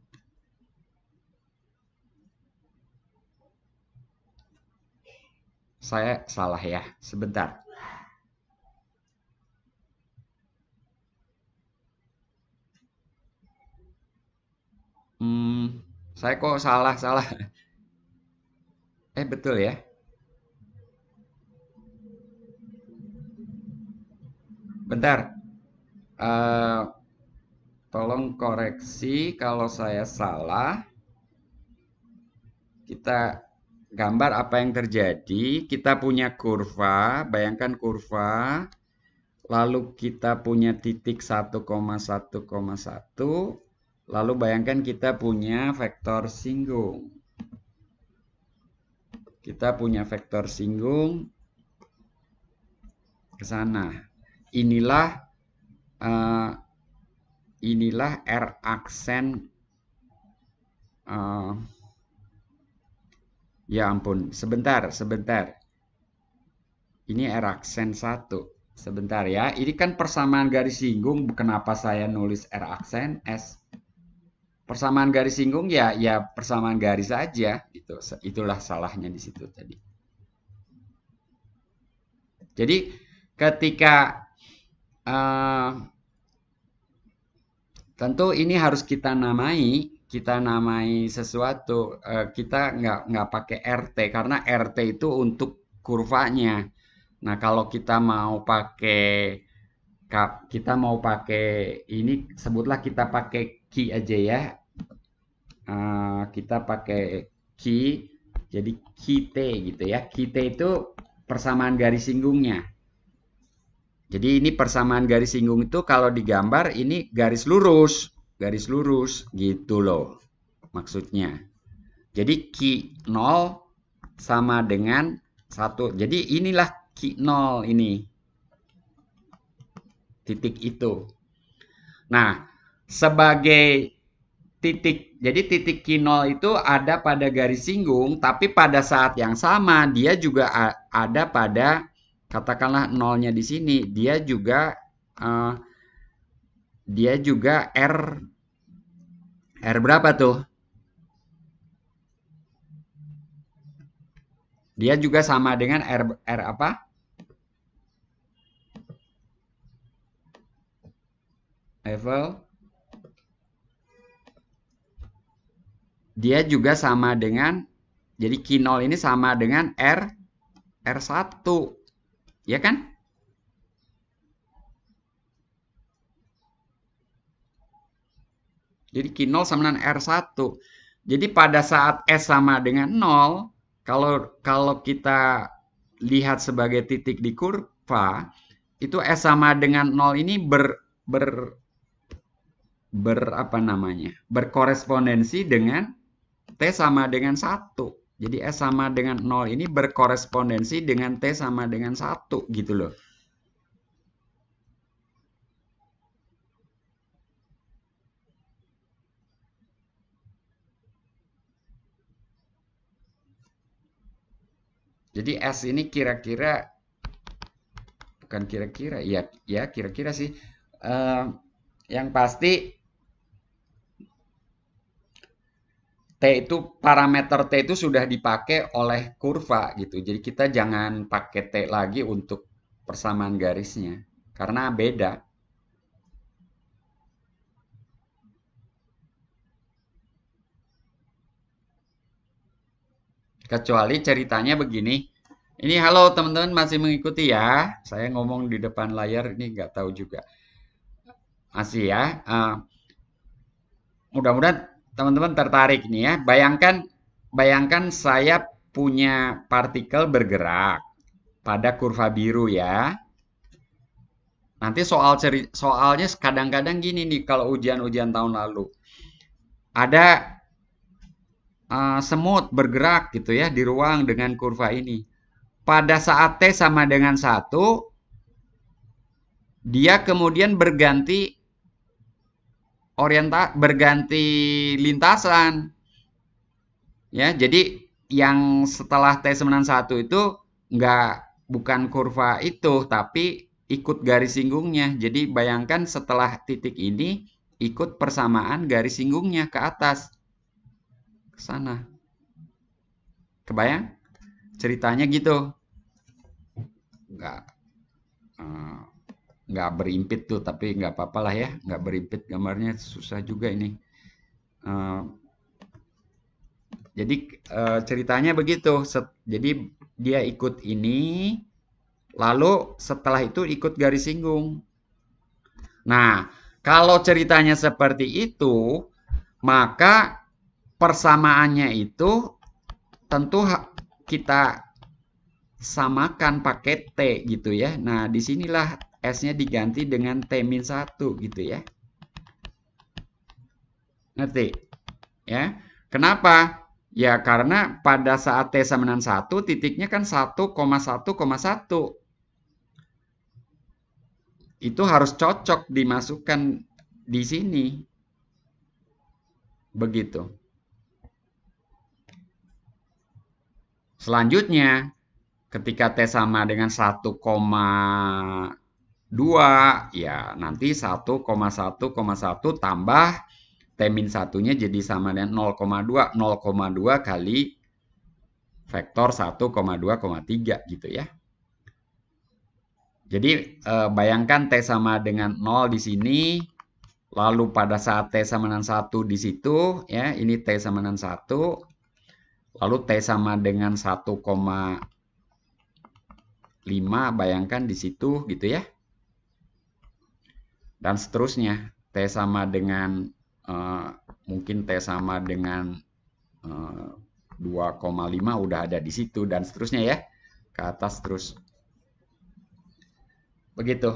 saya salah ya. Sebentar. Hmm, saya kok salah salah. Eh betul ya. Bentar. Uh, tolong koreksi kalau saya salah. Kita gambar apa yang terjadi. Kita punya kurva, bayangkan kurva. Lalu kita punya titik 1,1,1 Lalu bayangkan kita punya vektor singgung. Kita punya vektor singgung ke sana. Inilah uh, inilah R aksen uh, ya ampun, sebentar, sebentar. Ini R aksen 1. Sebentar ya, ini kan persamaan garis singgung. Kenapa saya nulis R aksen S? persamaan garis singgung ya ya persamaan garis aja gitu itulah salahnya di situ tadi jadi ketika uh, tentu ini harus kita namai kita namai sesuatu uh, kita nggak nggak pakai RT karena RT itu untuk kurvanya nah kalau kita mau pakai kita mau pakai ini sebutlah kita pakai key aja ya. Uh, kita pakai key, jadi t gitu ya. t itu persamaan garis singgungnya. Jadi ini persamaan garis singgung itu kalau digambar ini garis lurus, garis lurus gitu loh maksudnya. Jadi ki 0 sama dengan 1. Jadi inilah ki 0 ini. Titik itu. Nah, sebagai titik. Jadi titik kinol itu ada pada garis singgung, tapi pada saat yang sama dia juga ada pada katakanlah nolnya di sini. Dia juga uh, dia juga R R berapa tuh? Dia juga sama dengan R R apa? Level dia juga sama dengan jadi Q0 ini sama dengan R R1. Ya kan? Jadi Q0 sama dengan R1. Jadi pada saat S sama dengan 0, kalau kalau kita lihat sebagai titik di kurva, itu S sama dengan 0 ini ber ber ber apa namanya? berkorespondensi dengan T sama dengan 1. Jadi S sama dengan 0 ini berkorespondensi dengan T sama dengan 1 gitu loh. Jadi S ini kira-kira bukan kira-kira ya ya kira-kira sih uh, yang pasti T itu parameter T itu sudah dipakai oleh kurva gitu. Jadi kita jangan pakai T lagi untuk persamaan garisnya karena beda. Kecuali ceritanya begini. Ini halo teman-teman masih mengikuti ya. Saya ngomong di depan layar ini nggak tahu juga. Masih ya. Uh, Mudah-mudahan teman-teman tertarik nih ya. Bayangkan bayangkan saya punya partikel bergerak pada kurva biru ya. Nanti soal ceri soalnya kadang-kadang gini nih kalau ujian-ujian tahun lalu. Ada uh, semut bergerak gitu ya di ruang dengan kurva ini. Pada saat T sama dengan satu dia kemudian berganti orienta berganti lintasan. Ya, jadi yang setelah t satu itu nggak bukan kurva itu tapi ikut garis singgungnya. Jadi bayangkan setelah titik ini ikut persamaan garis singgungnya ke atas. Ke sana. Kebayang? Ceritanya gitu. Enggak. Hmm. Eh, nggak berimpit tuh tapi nggak apa-apa lah ya nggak hmm. berimpit gambarnya susah juga ini uh, jadi uh, ceritanya begitu Set, jadi dia ikut ini lalu setelah itu ikut garis singgung nah kalau ceritanya seperti itu maka persamaannya itu tentu kita samakan pakai T gitu ya. Nah, disinilah S-nya diganti dengan T-1 gitu ya. Ngerti? Ya. Kenapa? Ya karena pada saat T sama dengan 1 titiknya kan 1,1,1. Itu harus cocok dimasukkan di sini. Begitu. Selanjutnya ketika T sama dengan 1, 2. Ya, nanti 1,1,1 tambah min satunya jadi sama dengan 0,2. 0,2 kali vektor 1,2,3 gitu ya. Jadi eh, bayangkan T sama dengan 0 di sini, lalu pada saat T sama dengan 1 di situ, ya ini T sama dengan 1, lalu T sama dengan 1,5, bayangkan di situ gitu ya dan seterusnya. T sama dengan uh, mungkin T sama dengan uh, eh, 2,5 udah ada di situ dan seterusnya ya. Ke atas terus. Begitu.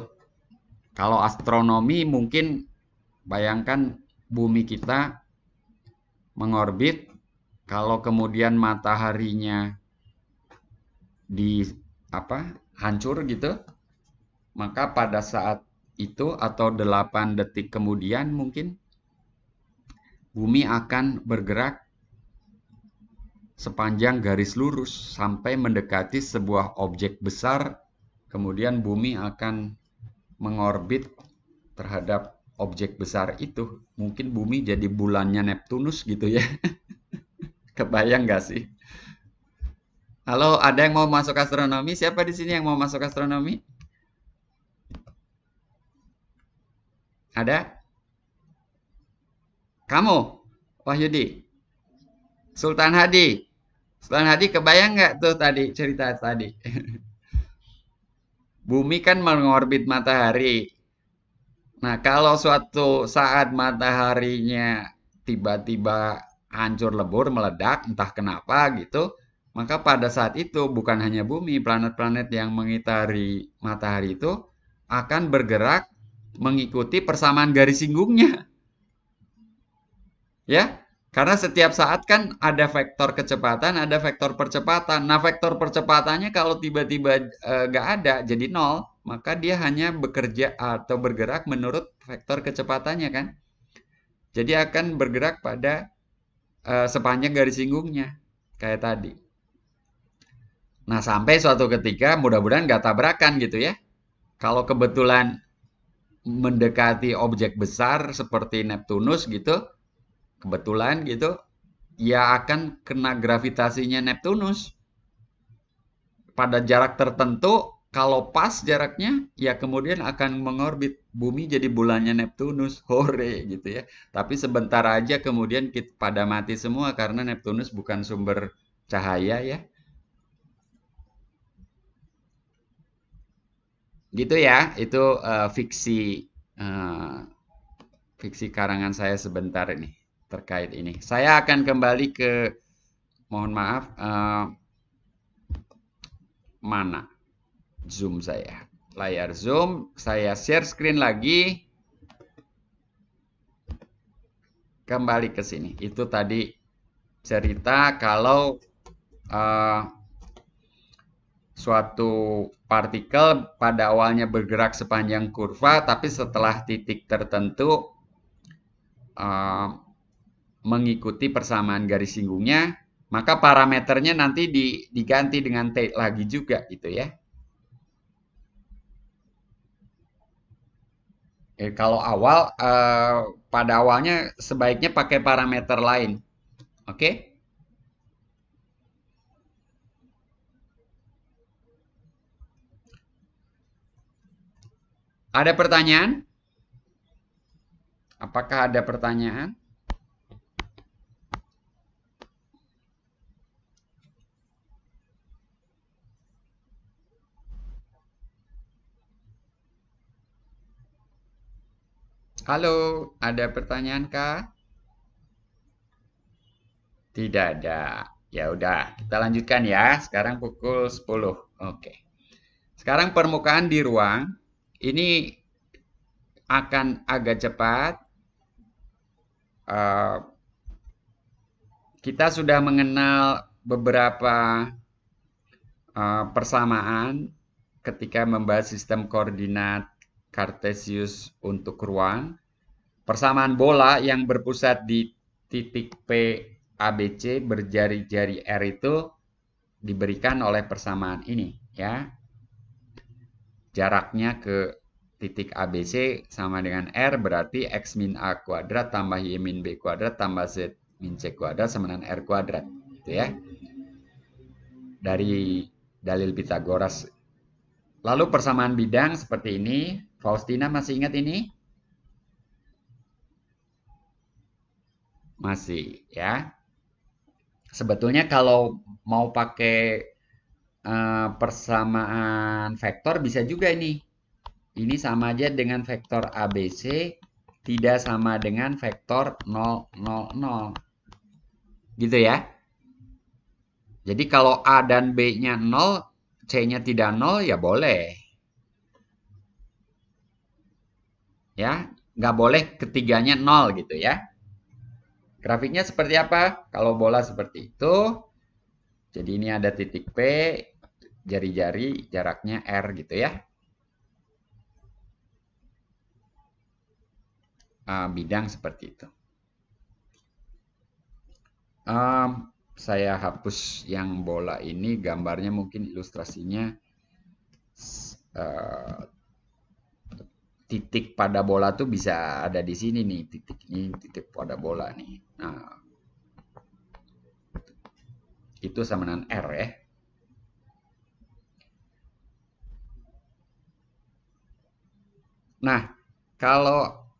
Kalau astronomi mungkin bayangkan bumi kita mengorbit kalau kemudian mataharinya di apa hancur gitu maka pada saat itu atau 8 detik kemudian mungkin bumi akan bergerak sepanjang garis lurus sampai mendekati sebuah objek besar kemudian bumi akan mengorbit terhadap objek besar itu mungkin bumi jadi bulannya Neptunus gitu ya kebayang gak sih Halo, ada yang mau masuk astronomi? Siapa di sini yang mau masuk astronomi? Ada? Kamu, Wahyudi. Sultan Hadi. Sultan Hadi kebayang nggak tuh tadi cerita tadi? Bumi kan mengorbit matahari. Nah, kalau suatu saat mataharinya tiba-tiba hancur lebur, meledak, entah kenapa gitu, maka pada saat itu bukan hanya bumi, planet-planet yang mengitari matahari itu akan bergerak mengikuti persamaan garis singgungnya. Ya, karena setiap saat kan ada vektor kecepatan, ada vektor percepatan. Nah, vektor percepatannya kalau tiba-tiba e, nggak -tiba, e, ada, jadi nol, maka dia hanya bekerja atau bergerak menurut vektor kecepatannya kan. Jadi akan bergerak pada e, sepanjang garis singgungnya, kayak tadi. Nah, sampai suatu ketika mudah-mudahan nggak tabrakan gitu ya. Kalau kebetulan mendekati objek besar seperti Neptunus gitu, kebetulan gitu, ya akan kena gravitasinya Neptunus. Pada jarak tertentu, kalau pas jaraknya, ya kemudian akan mengorbit bumi jadi bulannya Neptunus, hore gitu ya. Tapi sebentar aja kemudian kita pada mati semua karena Neptunus bukan sumber cahaya ya. gitu ya itu uh, fiksi uh, fiksi karangan saya sebentar ini terkait ini saya akan kembali ke mohon maaf uh, mana zoom saya layar zoom saya share screen lagi kembali ke sini itu tadi cerita kalau uh, suatu partikel pada awalnya bergerak sepanjang kurva, tapi setelah titik tertentu uh, mengikuti persamaan garis singgungnya, maka parameternya nanti di, diganti dengan T lagi juga gitu ya. Eh, kalau awal, uh, pada awalnya sebaiknya pakai parameter lain. Oke? Okay? Ada pertanyaan? Apakah ada pertanyaan? Halo, ada pertanyaan kah? Tidak ada. Ya udah, kita lanjutkan ya. Sekarang pukul 10. Oke. Sekarang permukaan di ruang ini akan agak cepat. Uh, kita sudah mengenal beberapa uh, persamaan ketika membahas sistem koordinat kartesius untuk ruang. Persamaan bola yang berpusat di titik P ABC berjari-jari R itu diberikan oleh persamaan ini ya. Jaraknya ke titik ABC sama dengan R berarti X min A kuadrat tambah Y min B kuadrat tambah Z min C kuadrat sama dengan R kuadrat. Gitu ya. Dari dalil Pitagoras. Lalu persamaan bidang seperti ini. Faustina masih ingat ini? Masih ya. Sebetulnya kalau mau pakai Eh, persamaan vektor bisa juga ini. Ini sama aja dengan vektor ABC, tidak sama dengan vektor 0, 0, 0. Gitu ya. Jadi kalau A dan B-nya 0, C-nya tidak 0, ya boleh. Ya, nggak boleh ketiganya 0 gitu ya. Grafiknya seperti apa? Kalau bola seperti itu, jadi ini ada titik P, jari-jari jaraknya R gitu ya. Ah, bidang seperti itu. Um, saya hapus yang bola ini gambarnya mungkin ilustrasinya uh, titik pada bola tuh bisa ada di sini nih titik ini titik pada bola nih nah itu sama dengan R ya Nah, kalau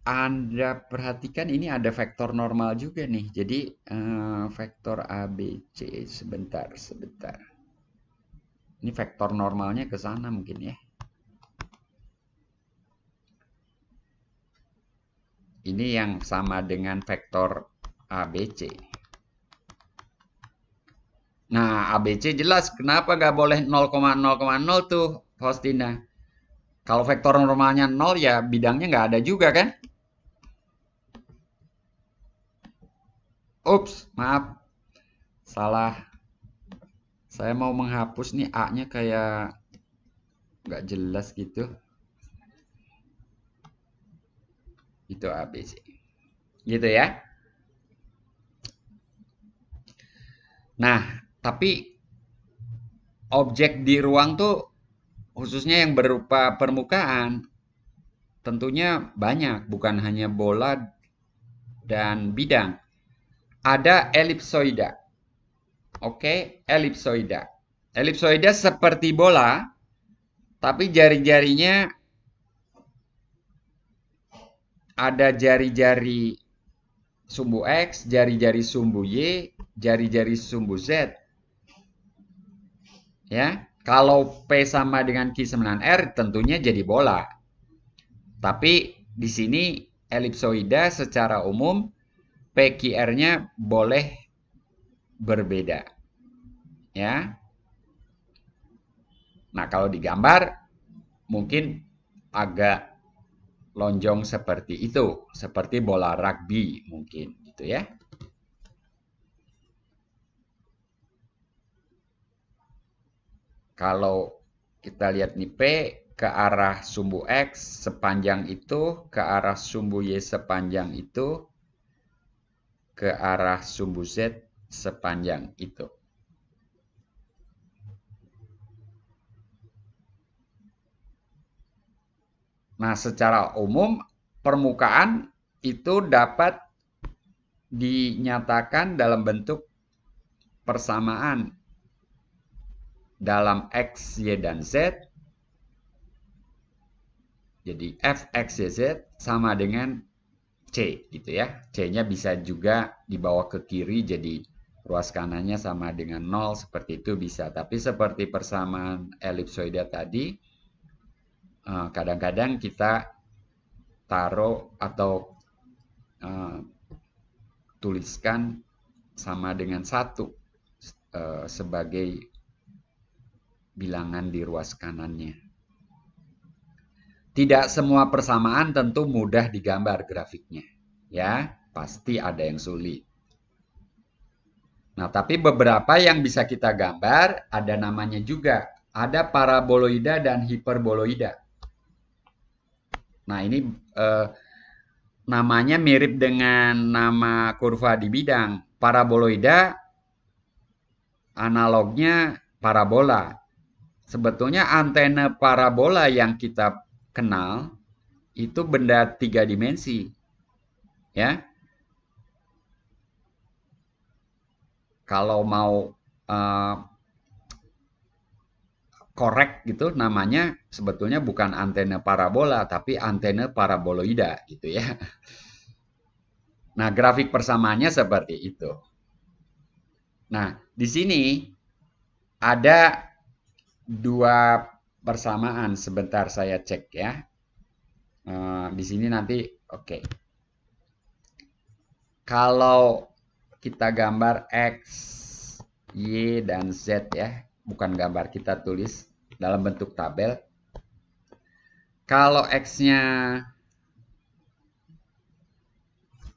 Anda perhatikan ini ada vektor normal juga nih. Jadi eh, vektor ABC sebentar, sebentar. Ini vektor normalnya ke sana mungkin ya. Ini yang sama dengan vektor ABC. Nah, ABC jelas kenapa nggak boleh 0,0,0 tuh, Faustina. Kalau vektor normalnya 0 ya bidangnya nggak ada juga kan? Ups, maaf. Salah. Saya mau menghapus nih A-nya kayak nggak jelas gitu. Itu ABC. Gitu ya. Nah, tapi objek di ruang tuh khususnya yang berupa permukaan tentunya banyak, bukan hanya bola dan bidang. Ada elipsoida. Oke, elipsoida. Elipsoida seperti bola, tapi jari-jarinya ada jari-jari sumbu X, jari-jari sumbu Y, jari-jari sumbu Z. Ya. Kalau P sama dengan Q9R tentunya jadi bola. Tapi di sini elipsoida secara umum PQR-nya boleh berbeda. Ya. Nah, kalau digambar mungkin agak lonjong seperti itu, seperti bola rugby mungkin gitu ya. Kalau kita lihat nih P ke arah sumbu X sepanjang itu, ke arah sumbu Y sepanjang itu, ke arah sumbu Z sepanjang itu. Nah, secara umum permukaan itu dapat dinyatakan dalam bentuk persamaan dalam X, Y, dan Z. Jadi F, X, Y, Z sama dengan C gitu ya. C-nya bisa juga dibawa ke kiri jadi ruas kanannya sama dengan 0 seperti itu bisa. Tapi seperti persamaan elipsoida tadi, eh, kadang-kadang kita taruh atau eh, tuliskan sama dengan satu eh, sebagai bilangan di ruas kanannya. Tidak semua persamaan tentu mudah digambar grafiknya, ya. Pasti ada yang sulit. Nah, tapi beberapa yang bisa kita gambar ada namanya juga. Ada paraboloida dan hiperboloida. Nah, ini eh, namanya mirip dengan nama kurva di bidang. Paraboloida analognya parabola sebetulnya antena parabola yang kita kenal itu benda tiga dimensi. Ya. Kalau mau uh, korek gitu namanya sebetulnya bukan antena parabola tapi antena paraboloida gitu ya. Nah, grafik persamaannya seperti itu. Nah, di sini ada dua persamaan. Sebentar saya cek ya. Eh, di sini nanti oke. Okay. Kalau kita gambar X, Y, dan Z ya. Bukan gambar kita tulis dalam bentuk tabel. Kalau X-nya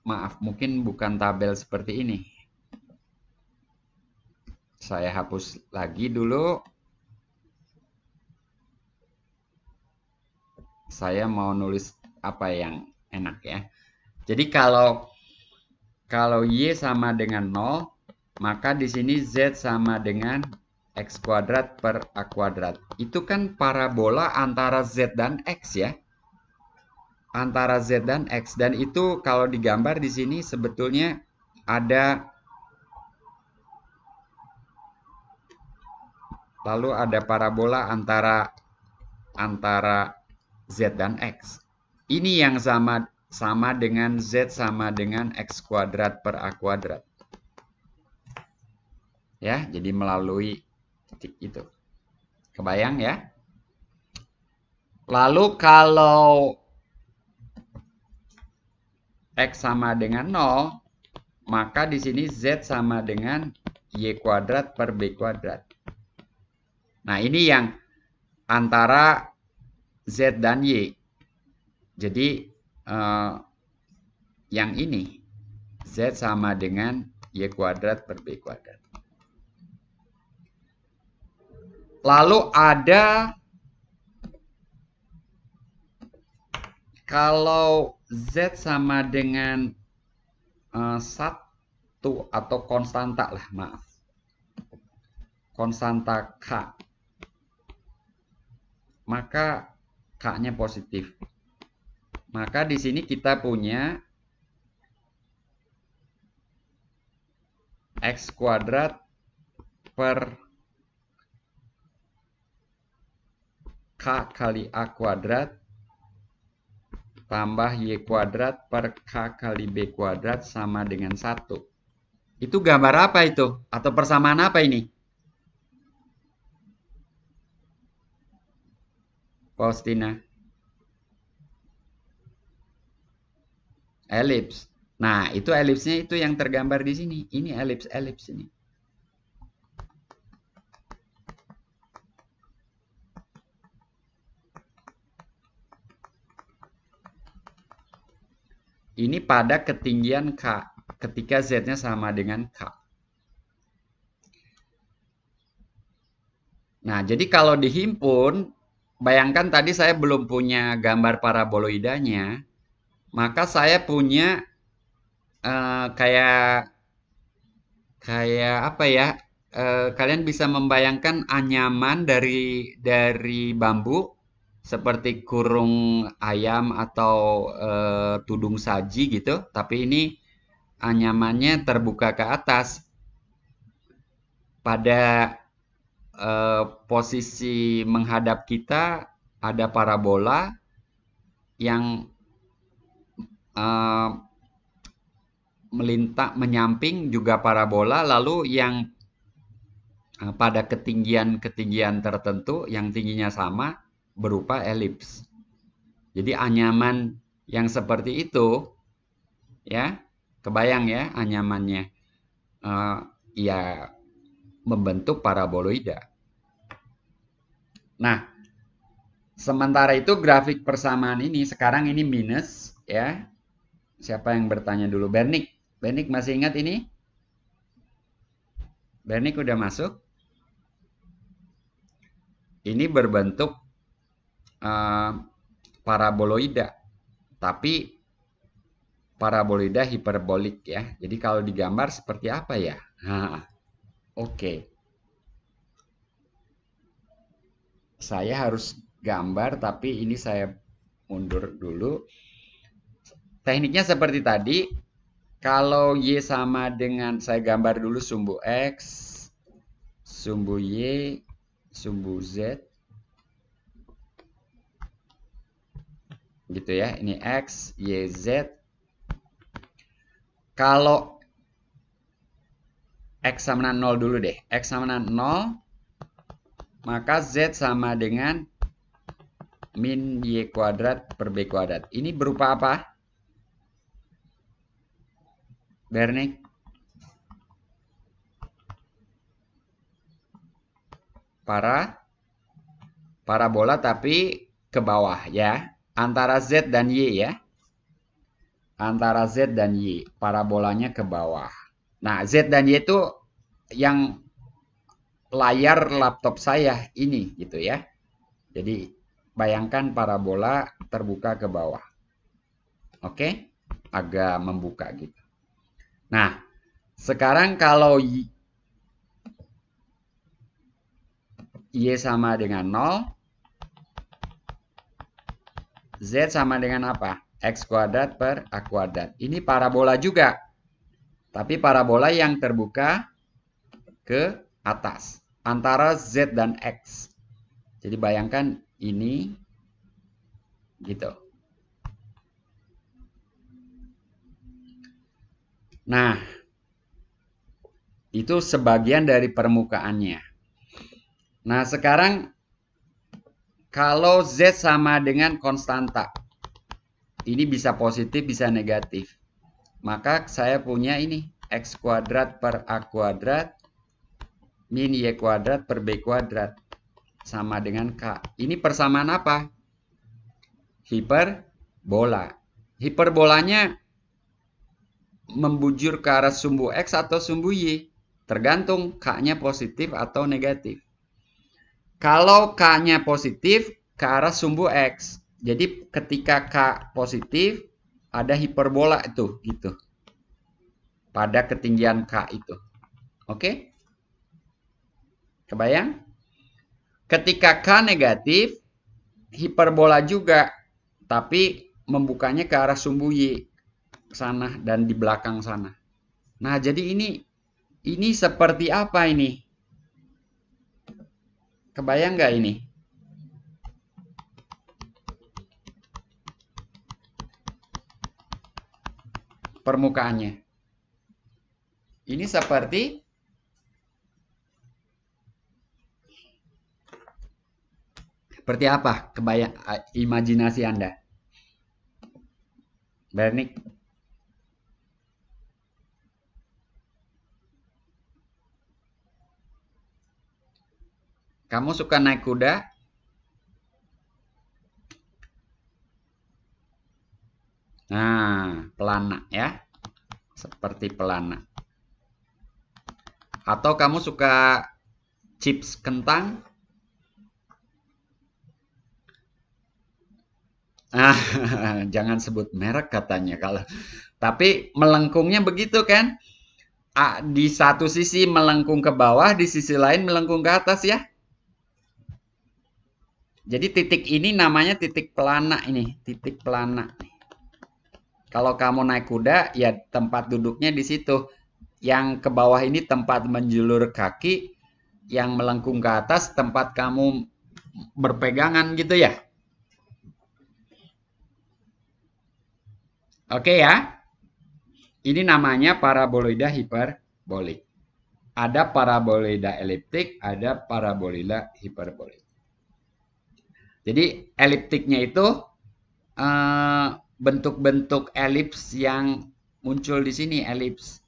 maaf mungkin bukan tabel seperti ini saya hapus lagi dulu saya mau nulis apa yang enak ya. Jadi kalau kalau y sama dengan 0, maka di sini z sama dengan x kuadrat per a kuadrat. Itu kan parabola antara z dan x ya. Antara z dan x dan itu kalau digambar di sini sebetulnya ada lalu ada parabola antara antara Z dan X. Ini yang sama sama dengan Z sama dengan X kuadrat per A kuadrat. Ya, jadi melalui titik itu. Kebayang ya? Lalu kalau X sama dengan 0, maka di sini Z sama dengan Y kuadrat per B kuadrat. Nah, ini yang antara Z dan Y. Jadi uh, yang ini Z sama dengan Y kuadrat per B kuadrat. Lalu ada kalau Z sama dengan eh, satu 1 atau konstanta lah maaf konstanta K maka K-nya positif. Maka di sini kita punya X kuadrat per K kali A kuadrat tambah Y kuadrat per K kali B kuadrat sama dengan 1. Itu gambar apa itu? Atau persamaan apa ini? Faustina. Elips. Nah, itu elipsnya itu yang tergambar di sini. Ini elips, elips ini. Ini pada ketinggian K, ketika Z-nya sama dengan K. Nah, jadi kalau dihimpun, bayangkan tadi saya belum punya gambar paraboloidanya, maka saya punya uh, kayak kayak apa ya? Uh, kalian bisa membayangkan anyaman dari dari bambu seperti kurung ayam atau uh, tudung saji gitu, tapi ini anyamannya terbuka ke atas. Pada eh, posisi menghadap kita ada parabola yang eh, melintang menyamping juga parabola lalu yang eh, pada ketinggian-ketinggian tertentu yang tingginya sama berupa elips. Jadi anyaman yang seperti itu ya, kebayang ya anyamannya. Uh, ya membentuk paraboloida. Nah, sementara itu grafik persamaan ini sekarang ini minus ya. Siapa yang bertanya dulu? Bernik. Bernik masih ingat ini? Bernik udah masuk. Ini berbentuk uh, paraboloida. Tapi paraboloida hiperbolik ya. Jadi kalau digambar seperti apa ya? Nah, oke. Okay. saya harus gambar tapi ini saya mundur dulu tekniknya seperti tadi kalau Y sama dengan saya gambar dulu sumbu X sumbu Y sumbu Z gitu ya ini X Y Z kalau X sama dengan 0 dulu deh X sama dengan 0 maka Z sama dengan min Y kuadrat per B kuadrat. Ini berupa apa? Bernie? Para parabola tapi ke bawah ya. Antara Z dan Y ya. Antara Z dan Y. Parabolanya ke bawah. Nah Z dan Y itu yang layar laptop saya ini gitu ya. Jadi bayangkan parabola terbuka ke bawah. Oke, agak membuka gitu. Nah, sekarang kalau y, y sama dengan 0, z sama dengan apa? X kuadrat per A kuadrat. Ini parabola juga. Tapi parabola yang terbuka ke atas antara Z dan X. Jadi bayangkan ini gitu. Nah, itu sebagian dari permukaannya. Nah, sekarang kalau Z sama dengan konstanta. Ini bisa positif, bisa negatif. Maka saya punya ini X kuadrat per A kuadrat Min Y kuadrat per B kuadrat. Sama dengan K. Ini persamaan apa? Hiperbola. Hiperbolanya membujur ke arah sumbu X atau sumbu Y. Tergantung K-nya positif atau negatif. Kalau K-nya positif, ke arah sumbu X. Jadi ketika K positif, ada hiperbola itu gitu. Pada ketinggian K itu. Oke? Okay? Kebayang? Ketika K negatif, hiperbola juga, tapi membukanya ke arah sumbu Y sana dan di belakang sana. Nah, jadi ini ini seperti apa ini? Kebayang nggak ini? Permukaannya. Ini seperti Seperti apa kebayang imajinasi Anda? Bernik. Kamu suka naik kuda? Nah, pelana ya. Seperti pelana. Atau kamu suka chips kentang? Ah, jangan sebut merek katanya kalau tapi melengkungnya begitu kan? Ah, di satu sisi melengkung ke bawah, di sisi lain melengkung ke atas ya. Jadi titik ini namanya titik pelana ini, titik pelana. Kalau kamu naik kuda, ya tempat duduknya di situ. Yang ke bawah ini tempat menjulur kaki, yang melengkung ke atas tempat kamu berpegangan gitu ya. Oke ya. Ini namanya paraboloida hiperbolik. Ada paraboloida eliptik, ada paraboloida hiperbolik. Jadi eliptiknya itu eh, bentuk-bentuk elips yang muncul di sini elips.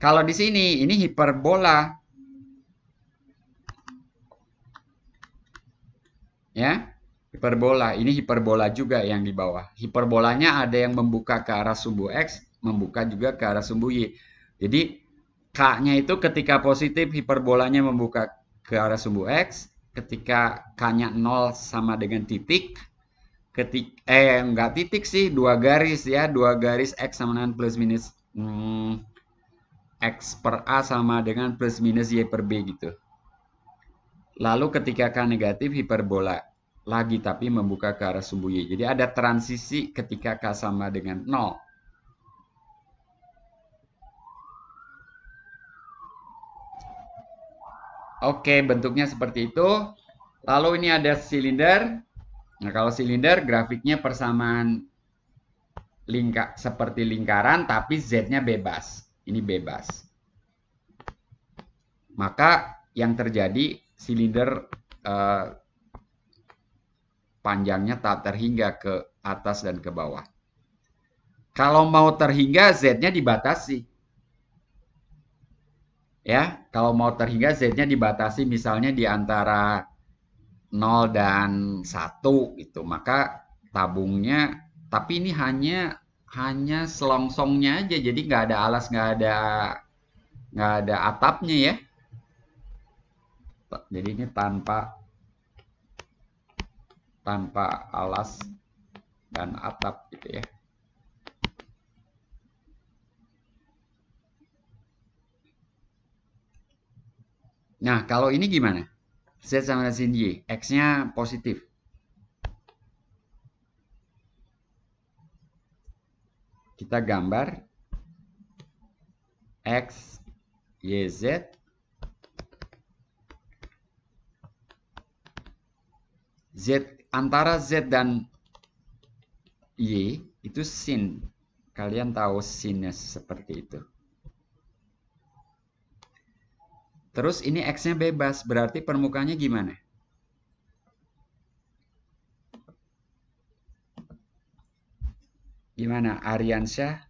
Kalau di sini ini hiperbola. Ya hiperbola. Ini hiperbola juga yang di bawah. Hiperbolanya ada yang membuka ke arah sumbu X, membuka juga ke arah sumbu Y. Jadi K-nya itu ketika positif hiperbolanya membuka ke arah sumbu X, ketika K-nya 0 sama dengan titik, ketik eh enggak titik sih, dua garis ya, dua garis X sama dengan plus minus hmm, X per A sama dengan plus minus Y per B gitu. Lalu ketika K negatif hiperbola lagi tapi membuka ke arah sumbu Y. Jadi ada transisi ketika K sama dengan 0. Oke, bentuknya seperti itu. Lalu ini ada silinder. Nah, kalau silinder grafiknya persamaan lingka seperti lingkaran tapi Z-nya bebas. Ini bebas. Maka yang terjadi silinder uh, panjangnya tak terhingga ke atas dan ke bawah. Kalau mau terhingga Z-nya dibatasi. Ya, kalau mau terhingga Z-nya dibatasi misalnya di antara 0 dan 1 itu, maka tabungnya tapi ini hanya hanya selongsongnya aja jadi nggak ada alas nggak ada nggak ada atapnya ya jadi ini tanpa tanpa alas dan atap gitu ya. Nah, kalau ini gimana? Z sama dengan Y. X-nya positif. Kita gambar X, Y, Z. Z antara Z dan Y itu sin. Kalian tahu sinnya seperti itu. Terus ini X-nya bebas, berarti permukaannya gimana? Gimana Aryansyah?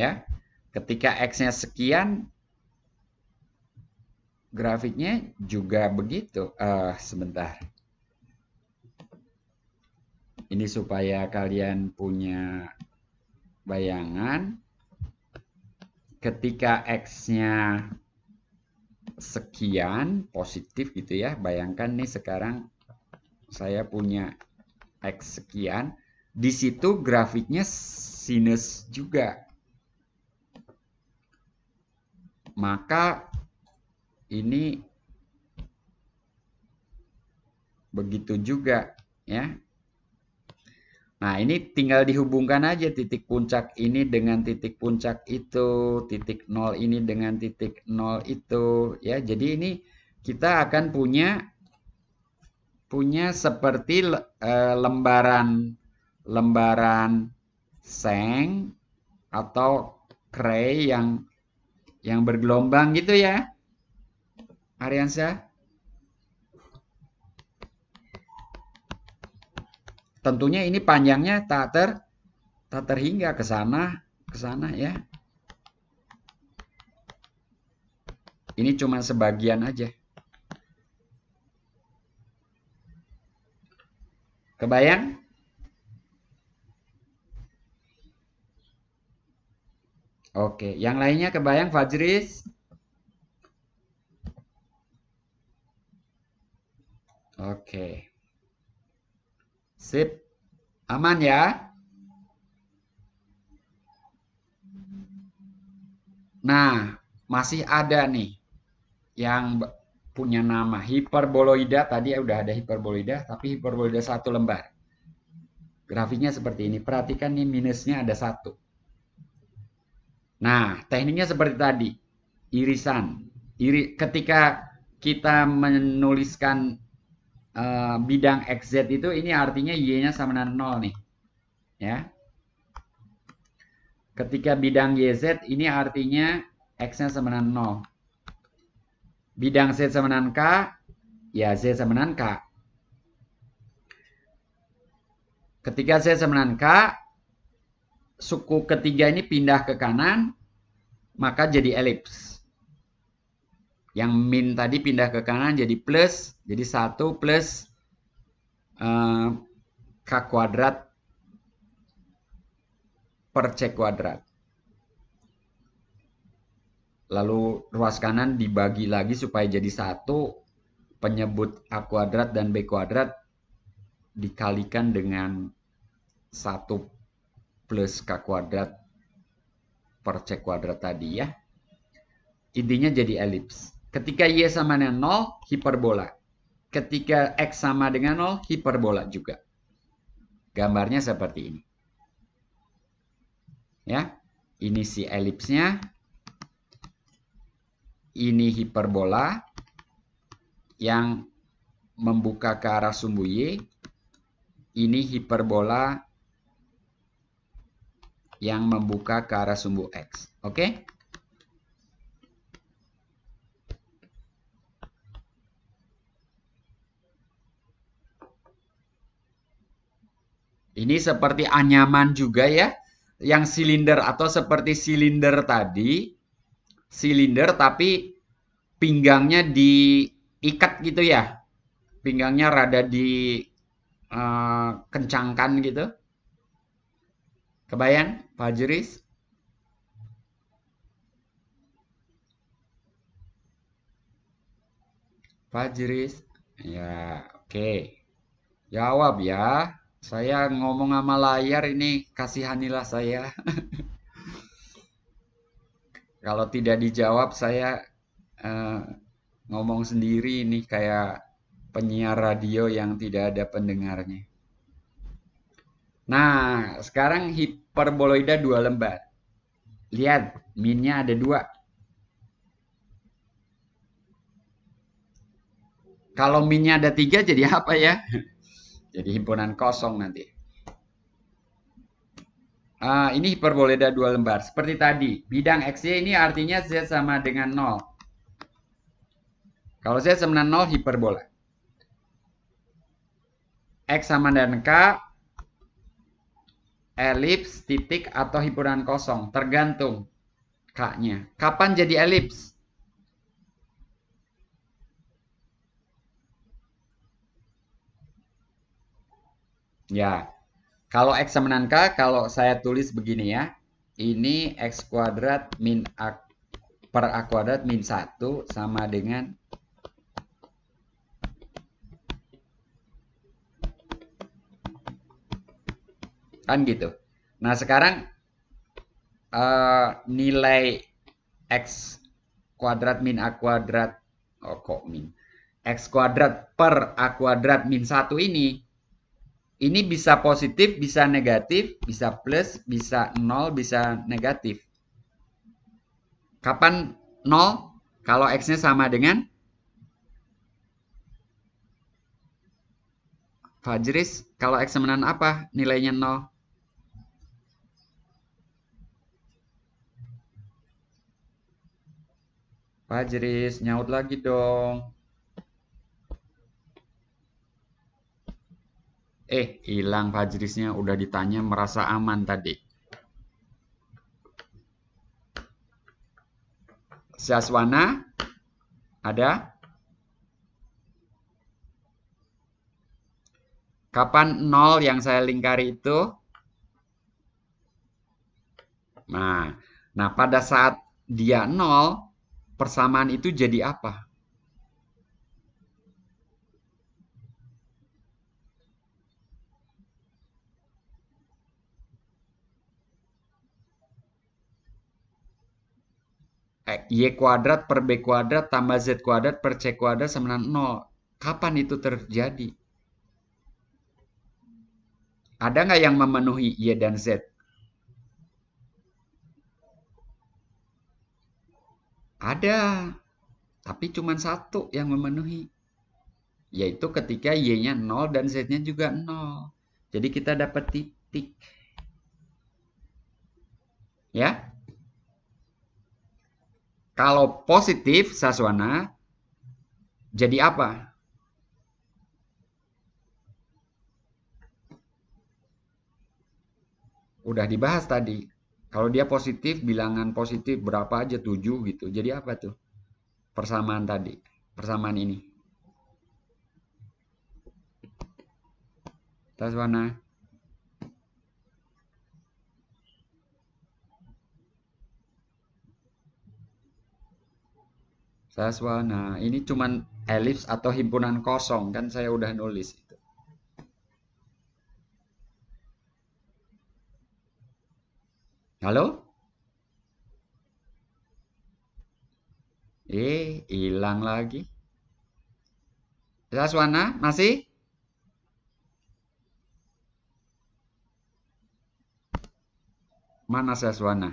ya ketika x-nya sekian grafiknya juga begitu uh, sebentar ini supaya kalian punya bayangan ketika x-nya sekian positif gitu ya bayangkan nih sekarang saya punya x sekian di situ grafiknya sinus juga maka ini begitu juga ya. Nah, ini tinggal dihubungkan aja titik puncak ini dengan titik puncak itu, titik nol ini dengan titik nol itu ya. Jadi ini kita akan punya punya seperti eh, lembaran lembaran seng atau kray yang yang bergelombang gitu ya. Ariansa. Tentunya ini panjangnya tak ter tak terhingga ke sana, ke sana ya. Ini cuma sebagian aja. Kebayang? Oke, yang lainnya kebayang Fajris? Oke. Sip. Aman ya? Nah, masih ada nih yang punya nama hiperboloida. Tadi ya udah ada hiperboloida, tapi hiperboloida satu lembar. Grafiknya seperti ini. Perhatikan nih minusnya ada satu Nah, tekniknya seperti tadi. Irisan. Iri, ketika kita menuliskan uh, bidang XZ itu, ini artinya Y-nya sama dengan 0 nih. Ya. Ketika bidang YZ, ini artinya X-nya sama dengan 0. Bidang Z sama dengan K, ya Z sama dengan K. Ketika Z sama dengan K, suku ketiga ini pindah ke kanan, maka jadi elips. Yang min tadi pindah ke kanan jadi plus, jadi 1 plus uh, k kuadrat per c kuadrat. Lalu ruas kanan dibagi lagi supaya jadi satu penyebut a kuadrat dan b kuadrat dikalikan dengan satu plus K kuadrat per C kuadrat tadi ya. Intinya jadi elips. Ketika Y sama dengan 0, hiperbola. Ketika X sama dengan 0, hiperbola juga. Gambarnya seperti ini. Ya, ini si elipsnya. Ini hiperbola yang membuka ke arah sumbu Y. Ini hiperbola yang membuka ke arah sumbu X. Oke? Okay? Ini seperti anyaman juga ya. Yang silinder atau seperti silinder tadi. Silinder tapi pinggangnya diikat gitu ya. Pinggangnya rada dikencangkan eh, uh, gitu. Kebayang Pak Juris? Pak Juris? Ya, oke. Okay. Jawab ya. Saya ngomong sama layar ini, kasihanilah saya. Kalau tidak dijawab, saya uh, ngomong sendiri ini kayak penyiar radio yang tidak ada pendengarnya. Nah, sekarang hiperboloida dua lembar. Lihat, minnya ada dua. Kalau minnya ada tiga jadi apa ya? Jadi himpunan kosong nanti. Uh, ini hiperboloida dua lembar. Seperti tadi, bidang XY ini artinya Z sama dengan 0. Kalau Z sama dengan 0, hiperbola. X sama dengan K, elips, titik, atau hiburan kosong. Tergantung K-nya. Kapan jadi elips? Ya, kalau X sama K, kalau saya tulis begini ya. Ini X kuadrat min A per A kuadrat min 1 sama dengan kan gitu nah sekarang uh, nilai x kuadrat min a kuadrat oh kok min x kuadrat per a kuadrat min satu ini ini bisa positif, bisa negatif, bisa plus, bisa nol, bisa negatif. Kapan nol? Kalau x-nya sama dengan Fajris, kalau x sama apa? Nilainya nol. Fajris, nyaut lagi dong. Eh, hilang Fajrisnya. Udah ditanya merasa aman tadi. Syaswana, ada? Kapan nol yang saya lingkari itu? Nah, nah pada saat dia nol, persamaan itu jadi apa? Eh, y kuadrat per B kuadrat tambah Z kuadrat per C kuadrat sama dengan 0. Kapan itu terjadi? Ada nggak yang memenuhi Y dan Z? Ada, tapi cuma satu yang memenuhi, yaitu ketika Y-nya 0 dan Z-nya juga 0. Jadi kita dapat titik. Ya. Kalau positif saswana jadi apa? Udah dibahas tadi. Kalau dia positif, bilangan positif berapa aja 7 gitu. Jadi apa tuh? Persamaan tadi, persamaan ini. Taswana. Saswana, ini cuman elips atau himpunan kosong kan saya udah nulis. Halo? Eh, hilang lagi. Zaswana masih? Mana Zaswana?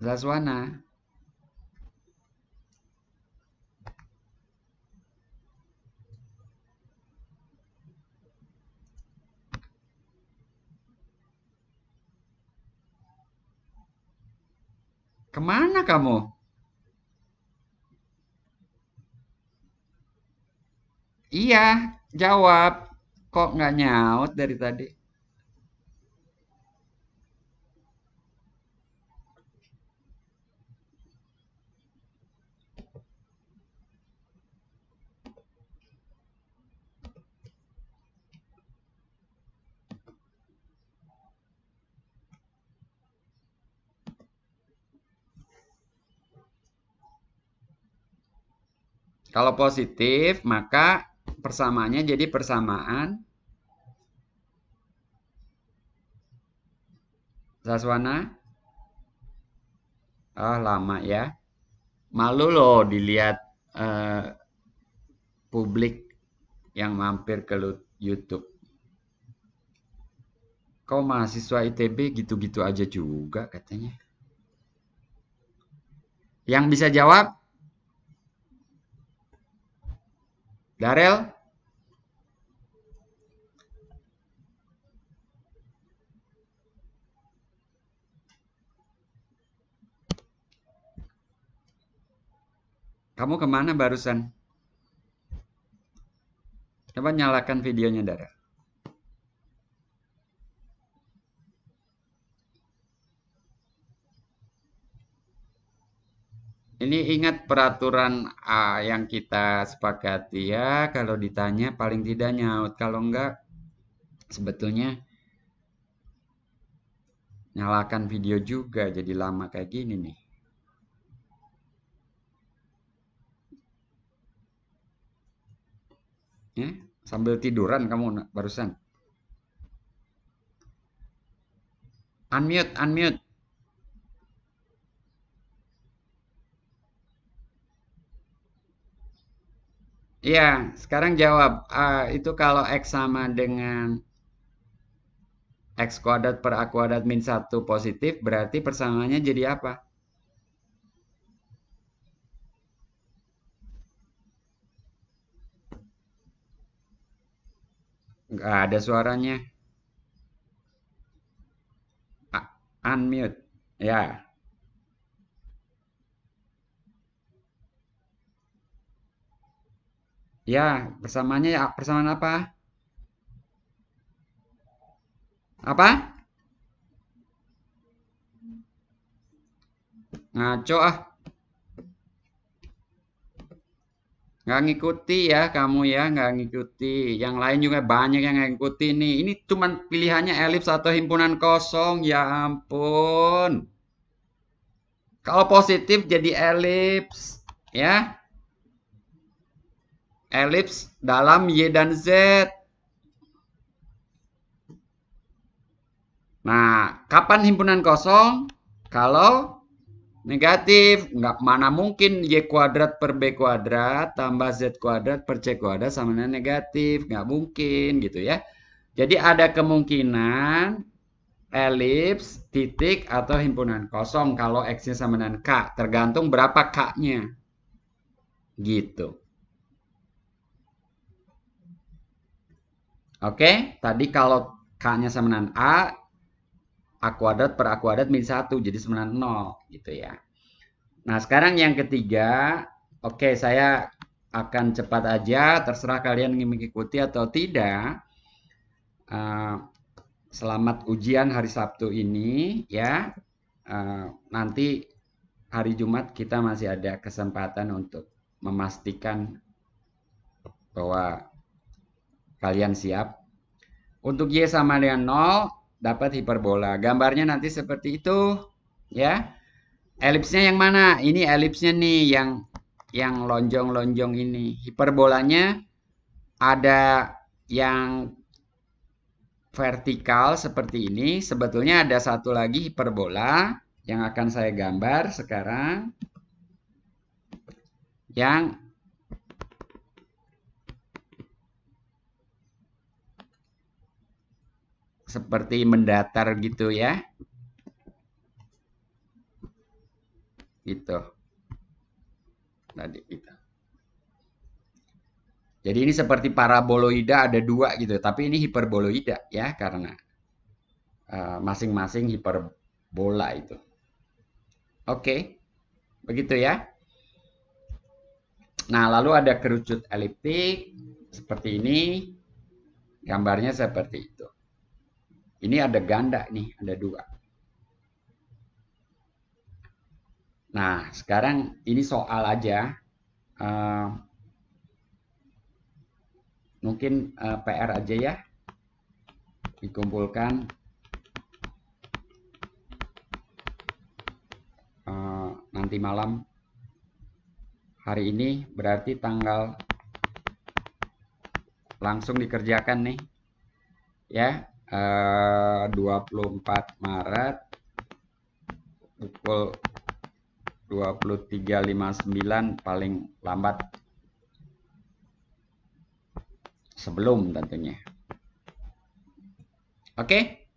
Zaswana. Kemana kamu? Iya, jawab. Kok nggak nyaut dari tadi? Kalau positif, maka persamaannya jadi persamaan Saswana? Ah, oh, lama ya. Malu loh dilihat eh, publik yang mampir ke YouTube. Kau mahasiswa ITB gitu-gitu aja juga katanya. Yang bisa jawab? Darel? Kamu kemana barusan? Coba nyalakan videonya Darel. Ini ingat peraturan A yang kita sepakati ya. Kalau ditanya paling tidak nyaut. Kalau enggak sebetulnya nyalakan video juga jadi lama kayak gini nih. Ya, sambil tiduran kamu barusan. Unmute, unmute. Ya, sekarang jawab. Uh, itu kalau X sama dengan X kuadrat per A kuadrat min 1 positif, berarti persamaannya jadi apa? Nggak ada suaranya. Uh, unmute. Ya. Ya, persamaannya ya persamaan apa? Apa? Ngaco ah. nggak ngikuti ya kamu ya nggak ngikuti yang lain juga banyak yang nggak ngikuti nih ini cuman pilihannya elips atau himpunan kosong ya ampun kalau positif jadi elips ya elips dalam Y dan Z. Nah, kapan himpunan kosong? Kalau negatif, nggak mana mungkin Y kuadrat per B kuadrat tambah Z kuadrat per C kuadrat sama dengan negatif. Nggak mungkin gitu ya. Jadi ada kemungkinan elips, titik, atau himpunan kosong kalau X-nya sama dengan K. Tergantung berapa K-nya. Gitu. Oke, tadi kalau K-nya sama dengan A, A kuadrat per A kuadrat min 1, jadi sama dengan 0 gitu ya. Nah, sekarang yang ketiga, oke saya akan cepat aja, terserah kalian ingin mengikuti atau tidak. Uh, selamat ujian hari Sabtu ini ya. Uh, nanti hari Jumat kita masih ada kesempatan untuk memastikan bahwa Kalian siap? Untuk Y sama dengan 0, dapat hiperbola. Gambarnya nanti seperti itu. Ya. Elipsnya yang mana? Ini elipsnya nih yang yang lonjong-lonjong ini. Hiperbolanya ada yang vertikal seperti ini. Sebetulnya ada satu lagi hiperbola yang akan saya gambar sekarang. Yang seperti mendatar gitu ya. Gitu. Tadi kita. Gitu. Jadi ini seperti paraboloida ada dua gitu, tapi ini hiperboloida ya karena eh, masing-masing uh, hiperbola itu. Oke, okay. begitu ya. Nah lalu ada kerucut eliptik seperti ini, gambarnya seperti itu. Ini ada ganda nih, ada dua. Nah, sekarang ini soal aja. Uh, mungkin uh, eh, PR aja ya. Dikumpulkan. Uh, nanti malam. Hari ini berarti tanggal langsung dikerjakan nih. Ya, Eh, puluh 24 Maret pukul 23.59 paling lambat sebelum tentunya. Oke. Okay?